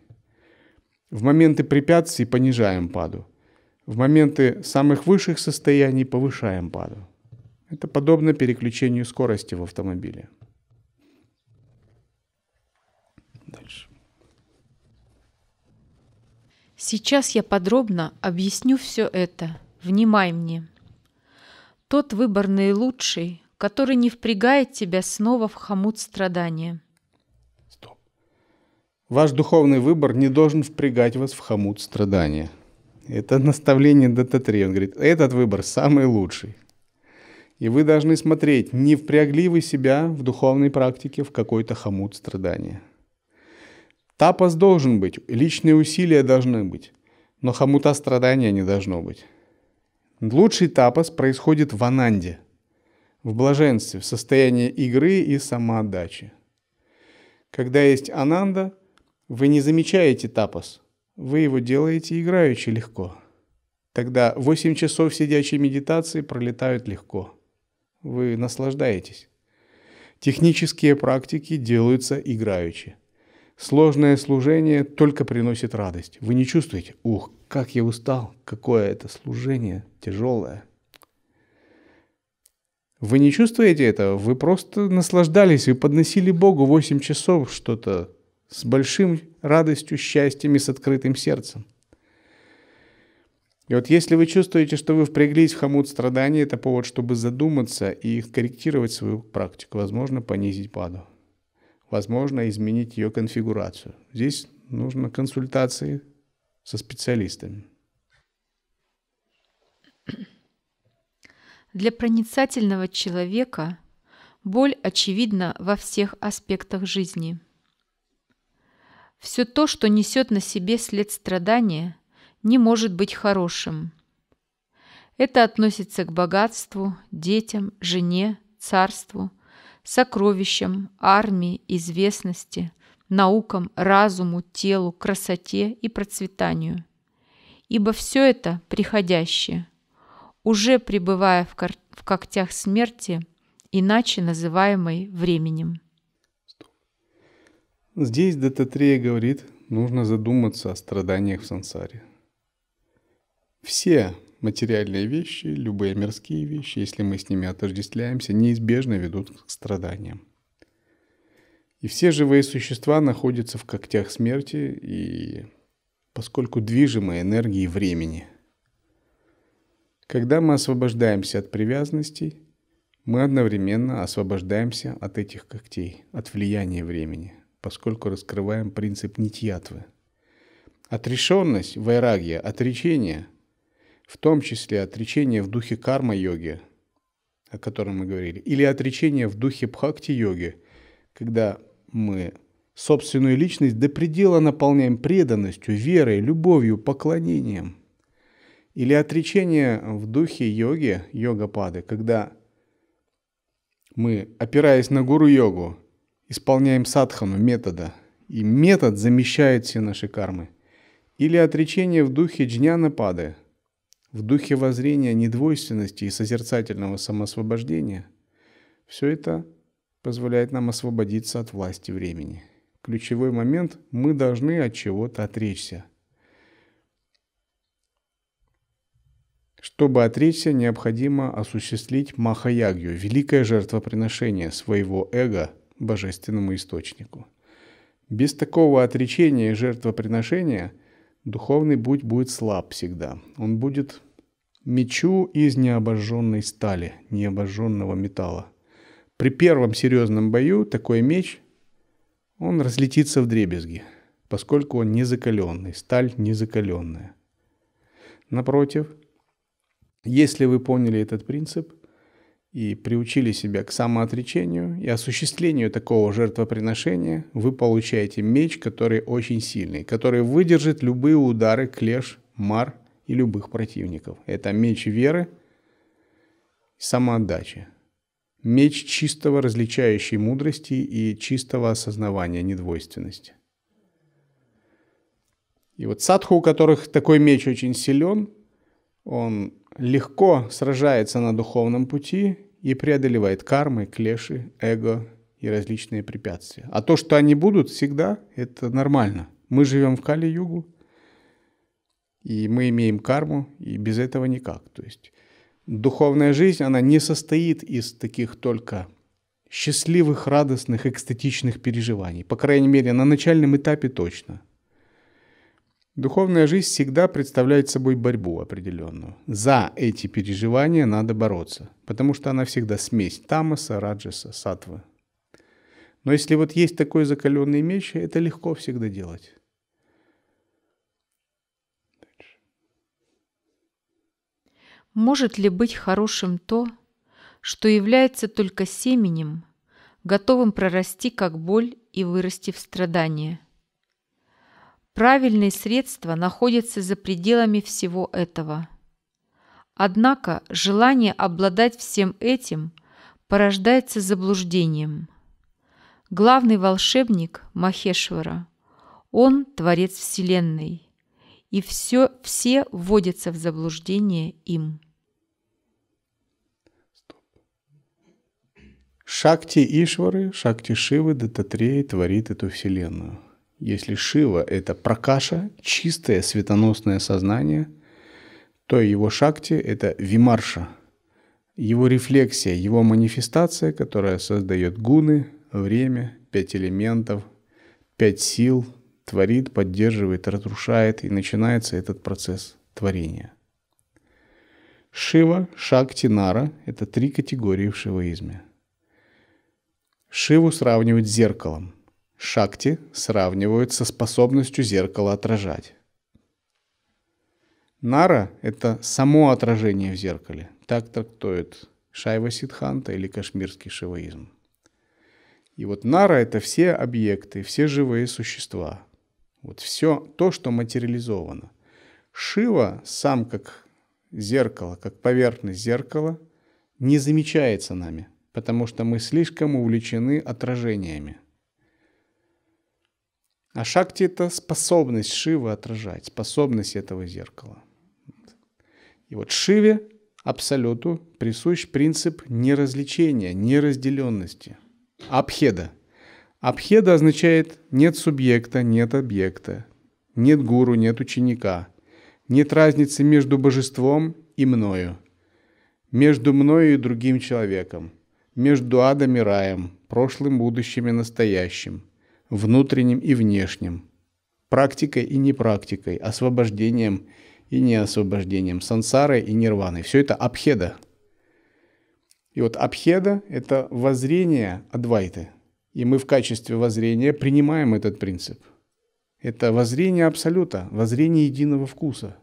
В моменты препятствий понижаем паду. В моменты самых высших состояний повышаем паду. Это подобно переключению скорости в автомобиле. Дальше. Сейчас я подробно объясню все это. Внимай мне. Тот выбор наилучший, который не впрягает тебя снова в хомут страдания. Ваш духовный выбор не должен впрягать вас в хомут страдания. Это наставление Дататри. Он говорит, этот выбор самый лучший. И вы должны смотреть, не впрягли вы себя в духовной практике в какой-то хомут страдания. Тапас должен быть, личные усилия должны быть, но хомута страдания не должно быть. Лучший тапас происходит в ананде, в блаженстве, в состоянии игры и самоотдачи. Когда есть ананда – вы не замечаете тапос. Вы его делаете играючи легко. Тогда 8 часов сидячей медитации пролетают легко. Вы наслаждаетесь. Технические практики делаются играючи. Сложное служение только приносит радость. Вы не чувствуете, ух, как я устал, какое это служение тяжелое. Вы не чувствуете этого, вы просто наслаждались, вы подносили Богу 8 часов что-то с большим радостью, счастьем и с открытым сердцем. И вот если вы чувствуете, что вы впряглись в хомут страданий, это повод, чтобы задуматься и корректировать свою практику, возможно, понизить паду, возможно, изменить ее конфигурацию. Здесь нужно консультации со специалистами. Для проницательного человека боль очевидна во всех аспектах жизни – все то, что несет на себе след страдания, не может быть хорошим. Это относится к богатству, детям, жене, царству, сокровищам, армии, известности, наукам, разуму, телу, красоте и процветанию. Ибо все это приходящее, уже пребывая в, когтях смерти, иначе называемой временем. Здесь Дататрея говорит, нужно задуматься о страданиях в сансаре. Все материальные вещи, любые мирские вещи, если мы с ними отождествляемся, неизбежно ведут к страданиям. И все живые существа находятся в когтях смерти, и поскольку движимы энергией времени. Когда мы освобождаемся от привязанностей, мы одновременно освобождаемся от этих когтей, от влияния времени – поскольку раскрываем принцип нитьятвы. Отрешенность, вайрагья, отречение, в том числе отречение в духе карма-йоги, о котором мы говорили, или отречение в духе бхакти-йоги, когда мы собственную личность до предела наполняем преданностью, верой, любовью, поклонением. Или отречение в духе йоги, йога-пады, когда мы, опираясь на гуру-йогу, исполняем садхану метода, и метод замещает все наши кармы. Или отречение в духе джняна-пады, в духе воззрения недвойственности и созерцательного самосвобождения. Все это позволяет нам освободиться от власти времени. Ключевой момент – мы должны от чего-то отречься. Чтобы отречься, необходимо осуществить махаягью – великое жертвоприношение своего эго – божественному источнику. Без такого отречения и жертвоприношения духовный путь будет слаб всегда. Он будет мечу из необожженной стали, необожженного металла. При первом серьезном бою такой меч, он разлетится в дребезги, поскольку он не закаленный, сталь не закаленная. Напротив, если вы поняли этот принцип – и приучили себя к самоотречению и осуществлению такого жертвоприношения, вы получаете меч, который очень сильный, который выдержит любые удары, клеш, мар и любых противников. Это меч веры и самоотдачи. Меч чистого различающей мудрости и чистого осознавания недвойственности. И вот садху, у которых такой меч очень силен, он легко сражается на духовном пути и преодолевает кармы, клеши, эго и различные препятствия. А то, что они будут всегда, это нормально. Мы живем в Кали-Югу, и мы имеем карму, и без этого никак. То есть духовная жизнь, она не состоит из таких только счастливых, радостных, экстатичных переживаний. По крайней мере, на начальном этапе точно – Духовная жизнь всегда представляет собой борьбу определенную. За эти переживания надо бороться, потому что она всегда смесь тамаса, раджаса, сатвы. Но если вот есть такой закаленный меч, это легко всегда делать. Может ли быть хорошим то, что является только семенем, готовым прорасти как боль и вырасти в страдание – Правильные средства находятся за пределами всего этого. Однако желание обладать всем этим порождается заблуждением. Главный волшебник Махешвара – он творец Вселенной, и все, все вводятся в заблуждение им. Шакти Ишвары, Шакти Шивы, Дататреи творит эту Вселенную – если Шива — это пракаша, чистое светоносное сознание, то его шакти — это вимарша, его рефлексия, его манифестация, которая создает гуны, время, пять элементов, пять сил, творит, поддерживает, разрушает, и начинается этот процесс творения. Шива, Шакти, Нара – это три категории в шиваизме. Шиву сравнивают с зеркалом – шакти сравнивают со способностью зеркала отражать. Нара – это само отражение в зеркале. Так трактует Шайва Сидханта или кашмирский шиваизм. И вот нара – это все объекты, все живые существа. Вот все то, что материализовано. Шива сам как зеркало, как поверхность зеркала, не замечается нами, потому что мы слишком увлечены отражениями. А шакти — это способность Шивы отражать, способность этого зеркала. И вот Шиве, Абсолюту, присущ принцип неразличения, неразделенности. Абхеда. Абхеда означает «нет субъекта, нет объекта», «нет гуру, нет ученика», «нет разницы между божеством и мною», «между мною и другим человеком», «между адом и раем», «прошлым, будущим и настоящим», внутренним и внешним, практикой и непрактикой, освобождением и неосвобождением, сансарой и нирваной. Все это абхеда. И вот абхеда – это воззрение адвайты. И мы в качестве воззрения принимаем этот принцип. Это воззрение абсолюта, воззрение единого вкуса.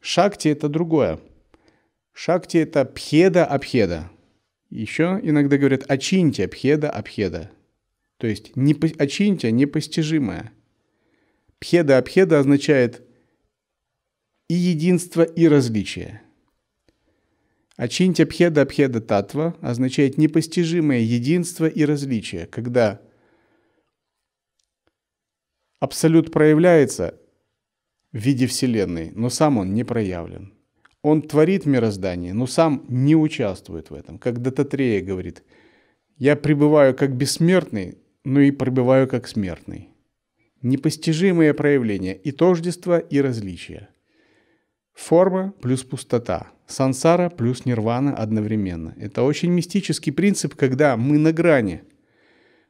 Шакти – это другое. Шакти – это пхеда-абхеда. Еще иногда говорят «очиньте пхеда-абхеда». То есть непо... очинтя а непостижимое. Пхеда Абхеда означает и единство, и различие. Ачинтя Пхеда Абхеда Татва означает непостижимое единство и различие, когда абсолют проявляется в виде Вселенной, но сам он не проявлен. Он творит мироздание, но сам не участвует в этом. Как Дататрея говорит, я пребываю как бессмертный, но ну и пребываю как смертный. Непостижимое проявление и тождества, и различия. Форма плюс пустота, сансара плюс нирвана одновременно. Это очень мистический принцип, когда мы на грани.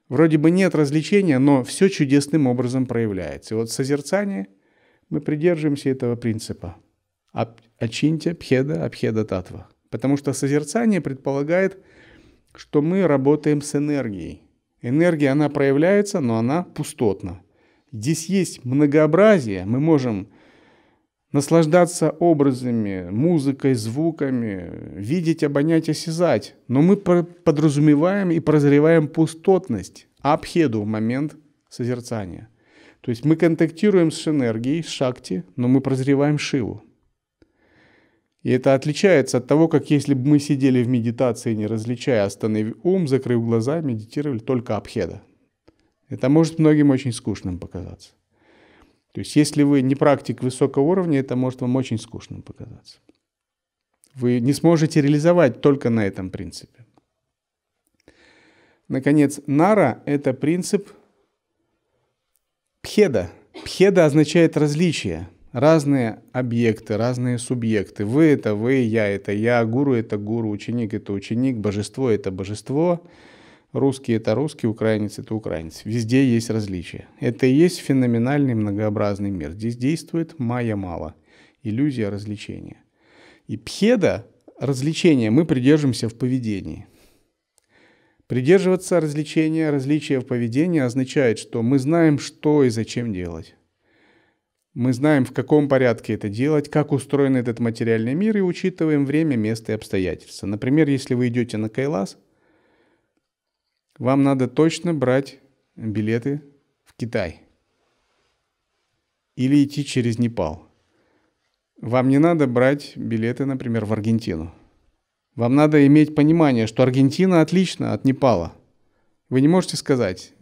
Вроде бы нет развлечения, но все чудесным образом проявляется. И вот созерцание, мы придерживаемся этого принципа. Ачинтя, пхеда, абхеда, татва. Потому что созерцание предполагает, что мы работаем с энергией. Энергия, она проявляется, но она пустотна. Здесь есть многообразие, мы можем наслаждаться образами, музыкой, звуками, видеть, обонять, осязать. Но мы подразумеваем и прозреваем пустотность, абхеду в момент созерцания. То есть мы контактируем с энергией, с шакти, но мы прозреваем Шиву. И это отличается от того, как если бы мы сидели в медитации, не различая, остановив ум, закрыв глаза, медитировали только обхеда. Это может многим очень скучным показаться. То есть если вы не практик высокого уровня, это может вам очень скучным показаться. Вы не сможете реализовать только на этом принципе. Наконец, нара – это принцип пхеда. Пхеда означает различие разные объекты, разные субъекты. Вы — это вы, я — это я, гуру — это гуру, ученик — это ученик, божество — это божество, русский — это русский, украинец — это украинец. Везде есть различия. Это и есть феноменальный многообразный мир. Здесь действует майя мало, иллюзия развлечения. И пхеда — развлечения мы придержимся в поведении — Придерживаться развлечения, различия в поведении означает, что мы знаем, что и зачем делать. Мы знаем, в каком порядке это делать, как устроен этот материальный мир и учитываем время, место и обстоятельства. Например, если вы идете на Кайлас, вам надо точно брать билеты в Китай или идти через Непал. Вам не надо брать билеты, например, в Аргентину. Вам надо иметь понимание, что Аргентина отлична от Непала. Вы не можете сказать,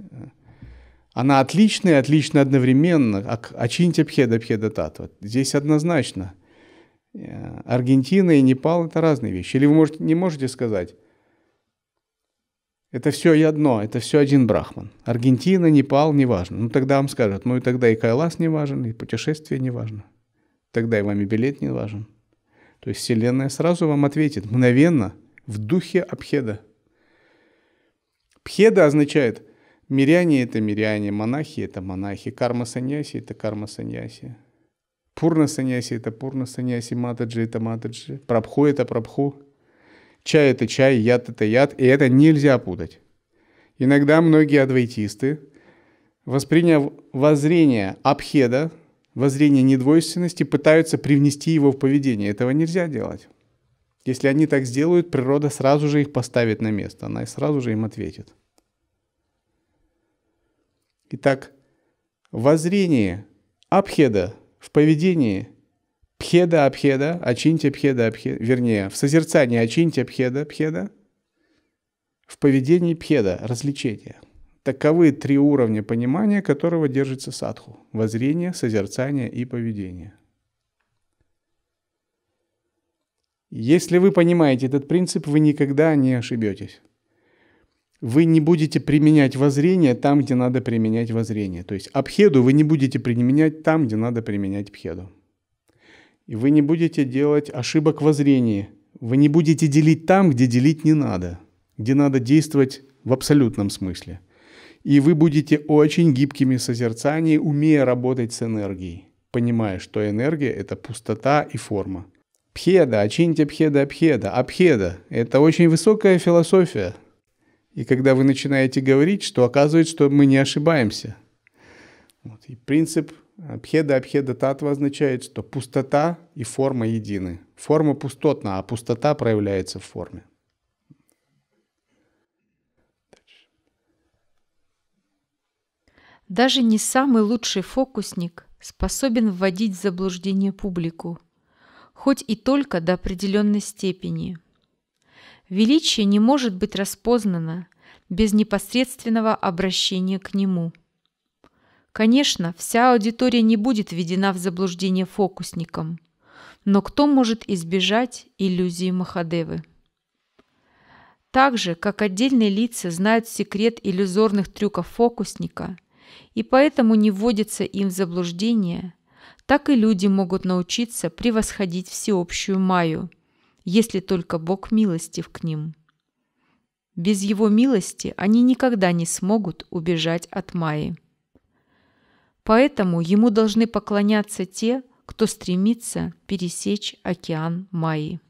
она отличная и отличная одновременно. Очиньте а а пхеда пхеда татва. Здесь однозначно. Э, Аргентина и Непал – это разные вещи. Или вы можете, не можете сказать, это все и одно, это все один брахман. Аргентина, Непал, неважно. Ну тогда вам скажут, ну и тогда и Кайлас не важен, и путешествие не важно. Тогда и вам и билет не важен. То есть Вселенная сразу вам ответит мгновенно в духе Абхеда. Пхеда означает – Миряне — это миряне, монахи — это монахи, карма-саньяси — это карма-саньяси. Пурна-саньяси — это пурна-саньяси, матаджи — это матаджи, прабху — это прабху. Чай — это чай, яд — это яд, и это нельзя путать. Иногда многие адвайтисты, восприняв воззрение абхеда, воззрение недвойственности, пытаются привнести его в поведение. Этого нельзя делать. Если они так сделают, природа сразу же их поставит на место, она сразу же им ответит. Итак, воззрение Абхеда в поведении Пхеда Абхеда, Ачинтя Пхеда Абхеда, вернее, в созерцании Ачинтя Пхеда Пхеда, в поведении Пхеда, развлечения. Таковы три уровня понимания, которого держится садху – воззрение, созерцание и поведение. Если вы понимаете этот принцип, вы никогда не ошибетесь вы не будете применять воззрение там, где надо применять воззрение. То есть обхеду вы не будете применять там, где надо применять обхеду. И вы не будете делать ошибок воззрения. Вы не будете делить там, где делить не надо, где надо действовать в абсолютном смысле. И вы будете очень гибкими в умея работать с энергией, понимая, что энергия – это пустота и форма. Пхеда, Ачинтя Пхеда, Пхеда, Абхеда – это очень высокая философия, и когда вы начинаете говорить, что оказывается, что мы не ошибаемся. Вот. И принцип Абхеда, Абхеда Татва означает, что пустота и форма едины. Форма пустотна, а пустота проявляется в форме. Даже не самый лучший фокусник способен вводить в заблуждение публику, хоть и только до определенной степени – Величие не может быть распознано без непосредственного обращения к нему. Конечно, вся аудитория не будет введена в заблуждение фокусником, но кто может избежать иллюзии Махадевы? Так же, как отдельные лица знают секрет иллюзорных трюков фокусника и поэтому не вводятся им в заблуждение, так и люди могут научиться превосходить всеобщую маю – если только Бог милостив к ним. Без Его милости они никогда не смогут убежать от Майи. Поэтому Ему должны поклоняться те, кто стремится пересечь океан Майи.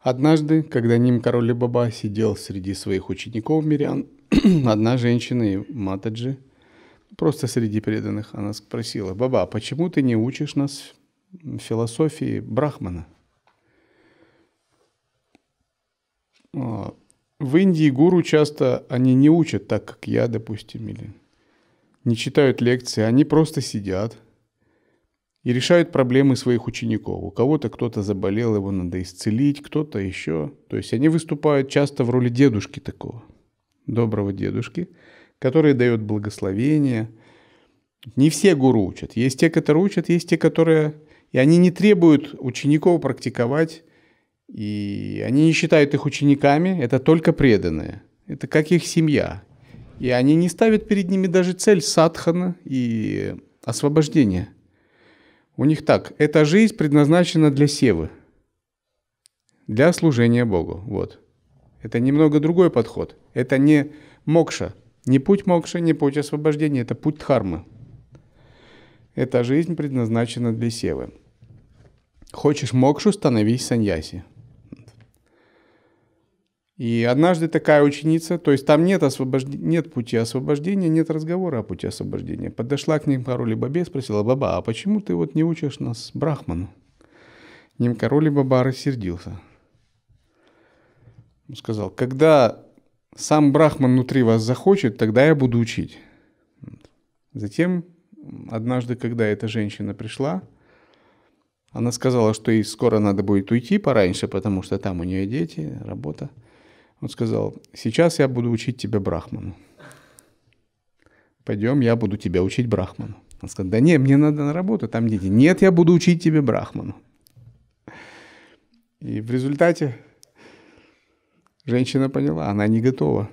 Однажды, когда Ним король Баба сидел среди своих учеников мирян, одна женщина Матаджи, просто среди преданных, она спросила, «Баба, а почему ты не учишь нас философии Брахмана. А, в Индии гуру часто они не учат так, как я, допустим, или не читают лекции, они просто сидят и решают проблемы своих учеников. У кого-то кто-то заболел, его надо исцелить, кто-то еще. То есть они выступают часто в роли дедушки такого, доброго дедушки, который дает благословение. Не все гуру учат. Есть те, которые учат, есть те, которые и они не требуют учеников практиковать, и они не считают их учениками, это только преданные. Это как их семья. И они не ставят перед ними даже цель садхана и освобождения. У них так, эта жизнь предназначена для севы, для служения Богу. Вот. Это немного другой подход. Это не мокша, не путь мокша, не путь освобождения, это путь дхармы. Эта жизнь предназначена для севы. Хочешь мокшу, становись саньяси. И однажды такая ученица, то есть там нет, освобожд... нет пути освобождения, нет разговора о пути освобождения. Подошла к ним король и Бабе и спросила, «Баба, а почему ты вот не учишь нас брахману?» Ним король и Баба рассердился. Он сказал, «Когда сам брахман внутри вас захочет, тогда я буду учить». Затем однажды, когда эта женщина пришла, она сказала, что ей скоро надо будет уйти пораньше, потому что там у нее дети, работа. Он сказал, сейчас я буду учить тебя брахману. Пойдем, я буду тебя учить брахману. Он сказал, да не, мне надо на работу, там дети. Нет, я буду учить тебе брахману. И в результате женщина поняла, она не готова.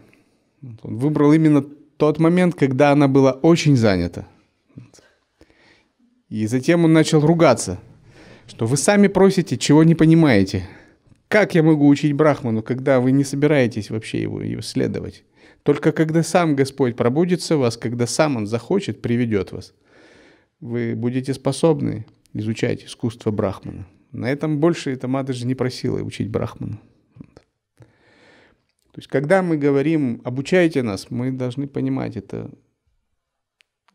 Он выбрал именно тот момент, когда она была очень занята. И затем он начал ругаться, что вы сами просите, чего не понимаете. Как я могу учить Брахману, когда вы не собираетесь вообще его, исследовать? Только когда сам Господь пробудится в вас, когда сам Он захочет, приведет вас, вы будете способны изучать искусство Брахмана. На этом больше Тама даже не просила учить Брахмана. То есть, когда мы говорим «обучайте нас», мы должны понимать это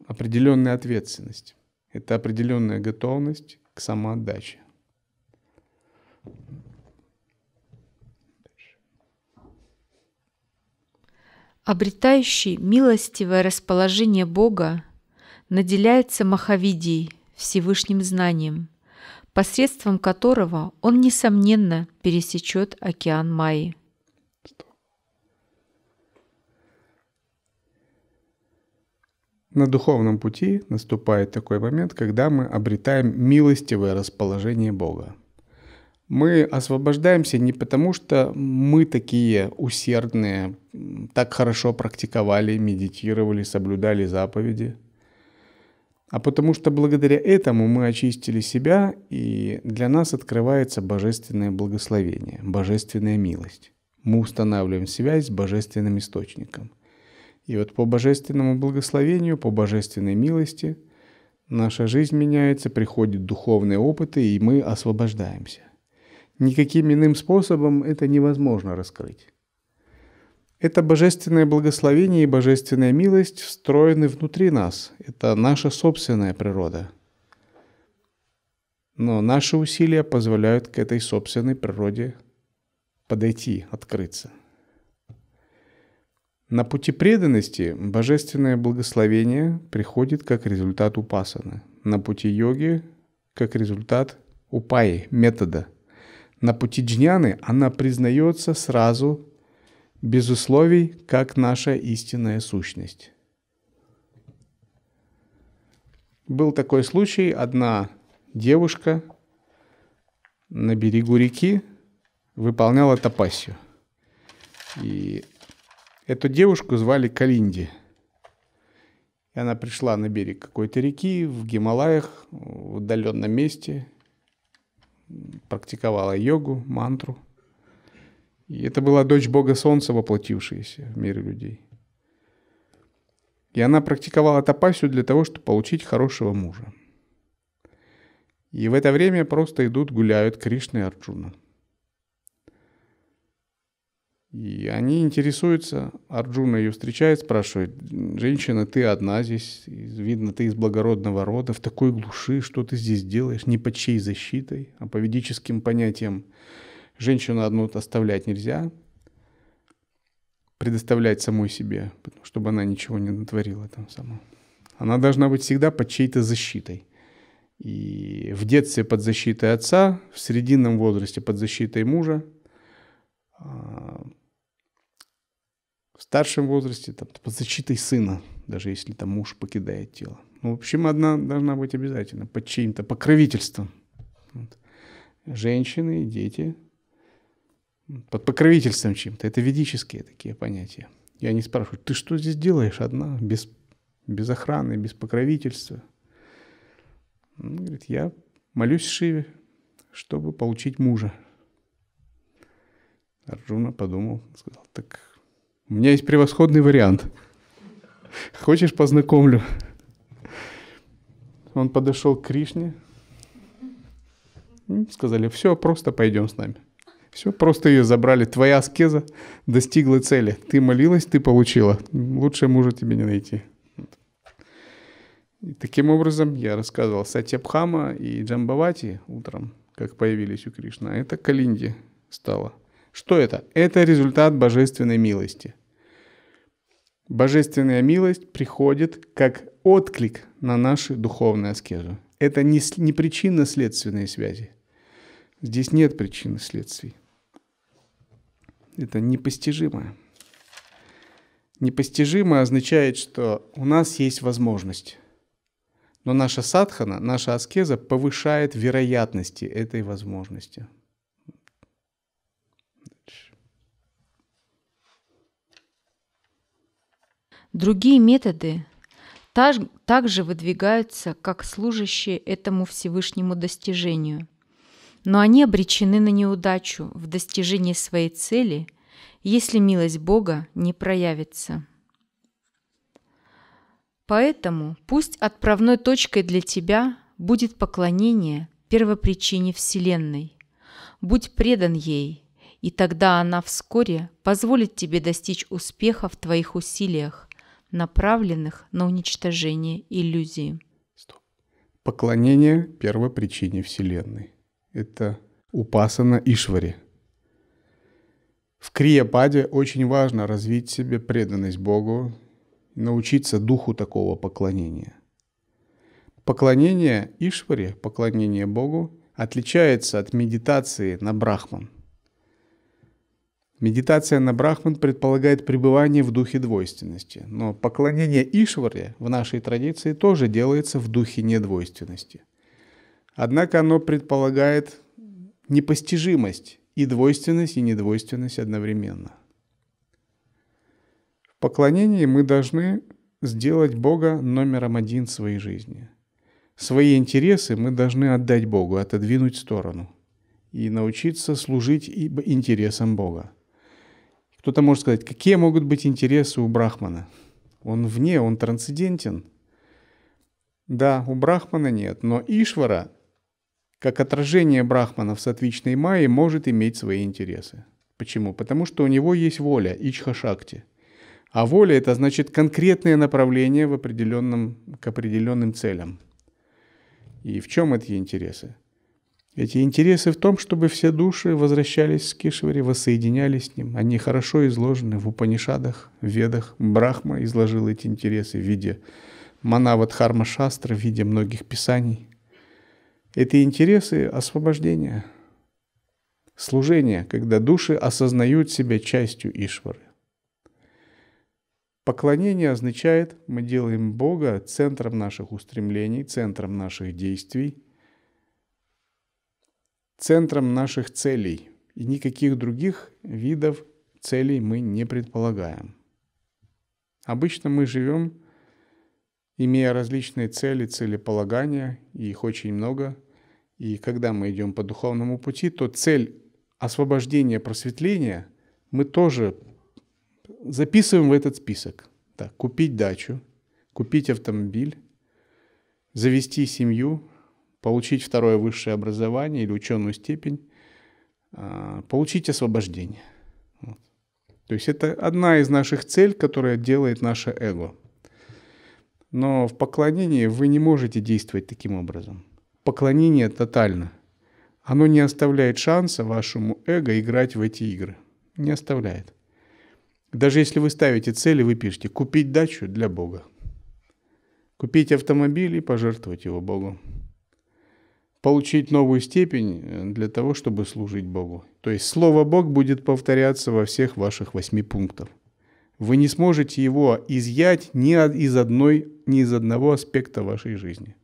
определенная ответственность. Это определенная готовность к самоотдаче. Обретающий милостивое расположение Бога наделяется Махавидией, Всевышним знанием, посредством которого он, несомненно, пересечет океан Майи. На духовном пути наступает такой момент, когда мы обретаем милостивое расположение Бога. Мы освобождаемся не потому, что мы такие усердные, так хорошо практиковали, медитировали, соблюдали заповеди, а потому что благодаря этому мы очистили себя, и для нас открывается божественное благословение, божественная милость. Мы устанавливаем связь с божественным источником – и вот по божественному благословению, по божественной милости наша жизнь меняется, приходят духовные опыты, и мы освобождаемся. Никаким иным способом это невозможно раскрыть. Это божественное благословение и божественная милость встроены внутри нас. Это наша собственная природа. Но наши усилия позволяют к этой собственной природе подойти, открыться – на пути преданности божественное благословение приходит как результат упасаны. На пути йоги – как результат упаи, метода. На пути джняны она признается сразу, без условий, как наша истинная сущность. Был такой случай, одна девушка на берегу реки выполняла тапасию. И Эту девушку звали Калинди. И она пришла на берег какой-то реки в Гималаях, в удаленном месте, практиковала йогу, мантру. И это была дочь бога солнца, воплотившаяся в мир людей. И она практиковала тапасию для того, чтобы получить хорошего мужа. И в это время просто идут, гуляют Кришна и Арджуна – и они интересуются, Арджуна ее встречает, спрашивает, женщина, ты одна здесь, видно, ты из благородного рода, в такой глуши, что ты здесь делаешь, не под чьей защитой, а по ведическим понятиям женщину одну оставлять нельзя, предоставлять самой себе, чтобы она ничего не натворила там сама. Она должна быть всегда под чьей-то защитой. И в детстве под защитой отца, в срединном возрасте под защитой мужа, а, старшем возрасте, там, под защитой сына, даже если там муж покидает тело. Ну, в общем, одна должна быть обязательно под чьим-то покровительством. Вот. Женщины, дети под покровительством чем-то. Это ведические такие понятия. я не спрашиваю ты что здесь делаешь одна, без, без охраны, без покровительства? Он говорит, я молюсь Шиве, чтобы получить мужа. Арджуна подумал, сказал, так у меня есть превосходный вариант. Хочешь, познакомлю? Он подошел к Кришне. Сказали, все, просто пойдем с нами. Все, просто ее забрали. Твоя аскеза достигла цели. Ты молилась, ты получила. Лучше мужа тебе не найти. И таким образом, я рассказывал Сатьябхама и Джамбавати утром, как появились у Кришна. Это Калинди стало. Что это? Это результат божественной милости – Божественная милость приходит как отклик на наши духовные аскезы. Это не, не причинно-следственные связи. Здесь нет причин и следствий. Это непостижимое. Непостижимое означает, что у нас есть возможность. Но наша садхана, наша аскеза повышает вероятности этой возможности. Другие методы также выдвигаются как служащие этому Всевышнему достижению, но они обречены на неудачу в достижении своей цели, если милость Бога не проявится. Поэтому пусть отправной точкой для тебя будет поклонение первопричине Вселенной. Будь предан ей, и тогда она вскоре позволит тебе достичь успеха в твоих усилиях направленных на уничтожение иллюзии. Стоп. Поклонение первопричине Вселенной. Это упасана Ишвари. В крия очень важно развить себе преданность Богу, научиться духу такого поклонения. Поклонение Ишвари, поклонение Богу, отличается от медитации на Брахман – Медитация на Брахман предполагает пребывание в духе двойственности, но поклонение Ишваре в нашей традиции тоже делается в духе недвойственности. Однако оно предполагает непостижимость и двойственность, и недвойственность одновременно. В поклонении мы должны сделать Бога номером один своей жизни. Свои интересы мы должны отдать Богу, отодвинуть в сторону и научиться служить интересам Бога. Кто-то может сказать, какие могут быть интересы у брахмана? Он вне, он трансцендентен. Да, у брахмана нет, но Ишвара, как отражение брахмана в сатвичной майе, может иметь свои интересы. Почему? Потому что у него есть воля, ичха-шакти. А воля – это значит конкретное направление в определенном, к определенным целям. И в чем эти интересы? Эти интересы в том, чтобы все души возвращались к Кишваре, воссоединялись с ним. Они хорошо изложены в Упанишадах, Ведах. Брахма изложил эти интересы в виде Манаватхарма Шастра, в виде многих писаний. Это интересы освобождения, служения, когда души осознают себя частью Ишвары. Поклонение означает, мы делаем Бога центром наших устремлений, центром наших действий – центром наших целей, и никаких других видов целей мы не предполагаем. Обычно мы живем, имея различные цели, целеполагания, и их очень много. И когда мы идем по духовному пути, то цель освобождения, просветления мы тоже записываем в этот список. Так, купить дачу, купить автомобиль, завести семью, получить второе высшее образование или ученую степень, а, получить освобождение. Вот. То есть это одна из наших целей, которая делает наше эго. Но в поклонении вы не можете действовать таким образом. Поклонение тотально. Оно не оставляет шанса вашему эго играть в эти игры. Не оставляет. Даже если вы ставите цели, вы пишете «купить дачу для Бога», «купить автомобиль и пожертвовать его Богу», получить новую степень э, для того, чтобы служить Богу. То есть слово «Бог» будет повторяться во всех ваших восьми пунктах. Вы не сможете его изъять ни из, одной, ни из одного аспекта вашей жизни.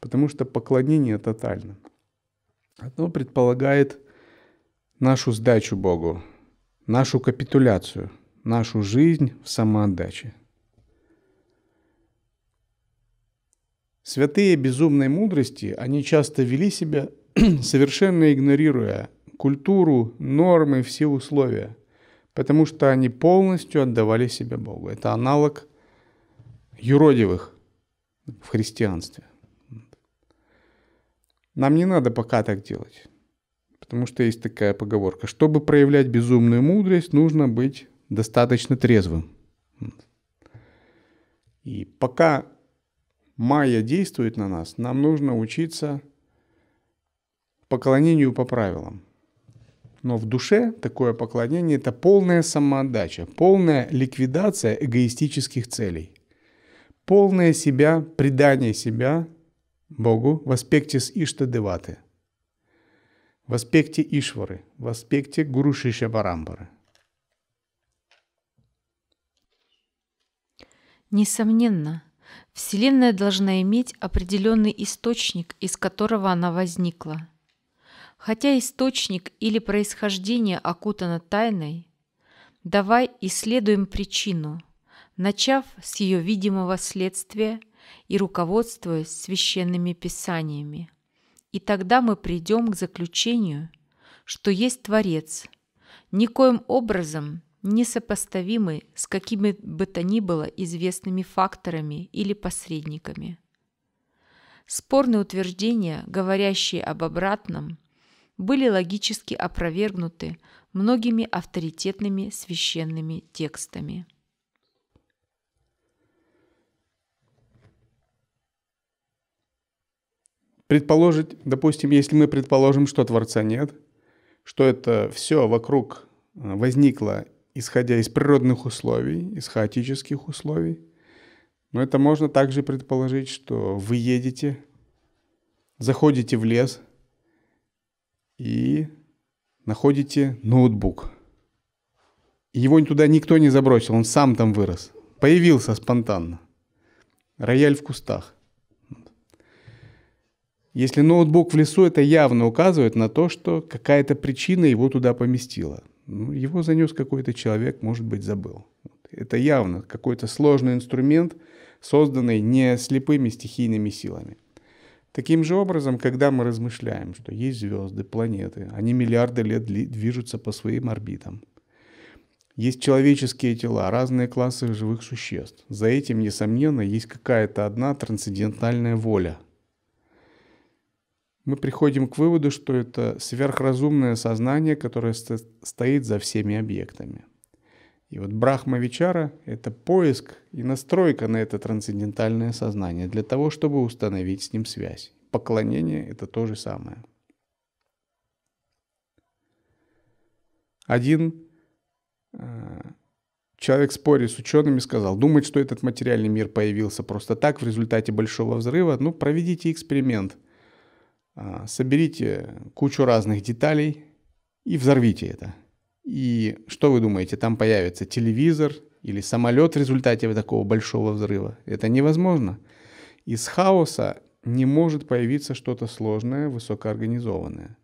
Потому что поклонение тотально. Оно предполагает нашу сдачу Богу, нашу капитуляцию, нашу жизнь в самоотдаче. Святые безумной мудрости, они часто вели себя, совершенно игнорируя культуру, нормы, все условия, потому что они полностью отдавали себя Богу. Это аналог юродивых в христианстве. Нам не надо пока так делать, потому что есть такая поговорка. Чтобы проявлять безумную мудрость, нужно быть достаточно трезвым. И пока майя действует на нас, нам нужно учиться поклонению по правилам. Но в душе такое поклонение – это полная самоотдача, полная ликвидация эгоистических целей, полное себя, предание себя Богу в аспекте с Иштадеваты, в аспекте Ишвары, в аспекте Гуру Шиша Несомненно, Вселенная должна иметь определенный источник, из которого она возникла. Хотя источник или происхождение окутано тайной, давай исследуем причину, начав с ее видимого следствия и руководствуясь священными писаниями. И тогда мы придем к заключению, что есть Творец, никоим образом несопоставимы с какими бы то ни было известными факторами или посредниками. Спорные утверждения, говорящие об обратном, были логически опровергнуты многими авторитетными священными текстами. Предположить, допустим, если мы предположим, что Творца нет, что это все вокруг э, возникло исходя из природных условий, из хаотических условий. Но это можно также предположить, что вы едете, заходите в лес и находите ноутбук. его туда никто не забросил, он сам там вырос. Появился спонтанно. Рояль в кустах. Если ноутбук в лесу, это явно указывает на то, что какая-то причина его туда поместила. Ну, его занес какой-то человек, может быть, забыл. Это явно какой-то сложный инструмент, созданный не слепыми стихийными силами. Таким же образом, когда мы размышляем, что есть звезды, планеты, они миллиарды лет движутся по своим орбитам, есть человеческие тела, разные классы живых существ. За этим, несомненно, есть какая-то одна трансцендентальная воля – мы приходим к выводу, что это сверхразумное сознание, которое стоит за всеми объектами. И вот Брахмавичара — это поиск и настройка на это трансцендентальное сознание для того, чтобы установить с ним связь. Поклонение — это то же самое. Один э, человек, споря с учеными, сказал, думать, что этот материальный мир появился просто так в результате Большого Взрыва, ну, проведите эксперимент — а, соберите кучу разных деталей и взорвите это. И что вы думаете, там появится телевизор или самолет в результате такого большого взрыва? Это невозможно. Из хаоса не может появиться что-то сложное, высокоорганизованное.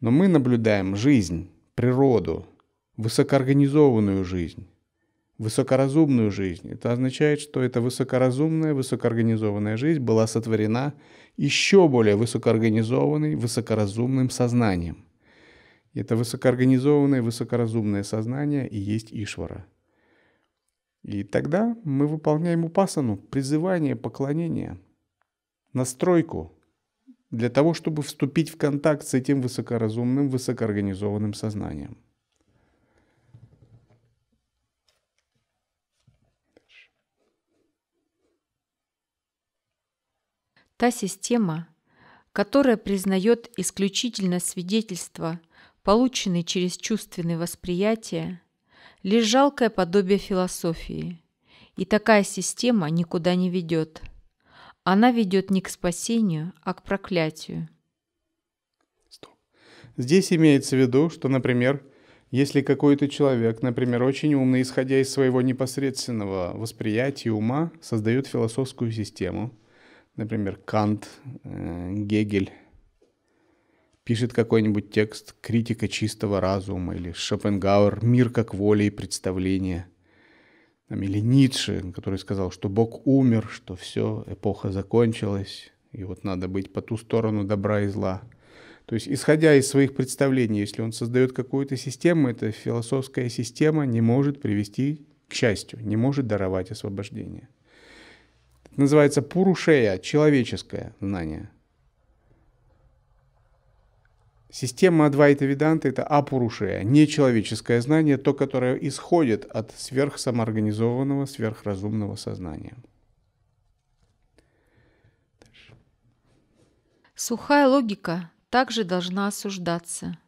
Но мы наблюдаем жизнь, природу, высокоорганизованную жизнь высокоразумную жизнь. Это означает, что эта высокоразумная, высокоорганизованная жизнь была сотворена еще более высокоорганизованным, высокоразумным сознанием. это высокоорганизованное, высокоразумное сознание и есть Ишвара. И тогда мы выполняем упасану, призывание, поклонение, настройку для того, чтобы вступить в контакт с этим высокоразумным, высокоорганизованным сознанием. та система, которая признает исключительно свидетельства, полученные через чувственное восприятие, лишь жалкое подобие философии. И такая система никуда не ведет. Она ведет не к спасению, а к проклятию. Стоп. Здесь имеется в виду, что, например, если какой-то человек, например, очень умный, исходя из своего непосредственного восприятия ума, создает философскую систему – например, Кант, э, Гегель, пишет какой-нибудь текст «Критика чистого разума» или Шопенгауэр «Мир как воля и представление», или Ницше, который сказал, что Бог умер, что все, эпоха закончилась, и вот надо быть по ту сторону добра и зла. То есть, исходя из своих представлений, если он создает какую-то систему, эта философская система не может привести к счастью, не может даровать освобождение. Это называется пурушея, человеческое знание. Система Адвайта Веданта – это апурушея, нечеловеческое знание, то, которое исходит от сверхсамоорганизованного, сверхразумного сознания. Сухая логика также должна осуждаться.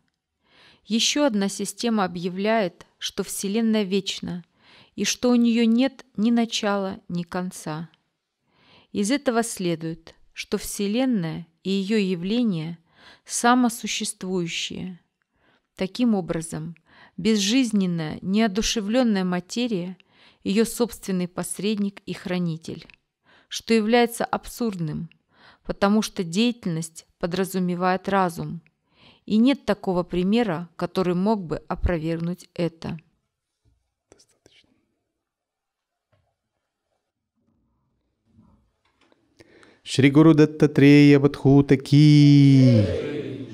Еще одна система объявляет, что Вселенная вечна, и что у нее нет ни начала, ни конца. Из этого следует, что Вселенная и ее явления самосуществующие. Таким образом, безжизненная, неодушевленная материя – ее собственный посредник и хранитель, что является абсурдным, потому что деятельность подразумевает разум, и нет такого примера, который мог бы опровергнуть это. श्री गुरुदत्त त्रेय की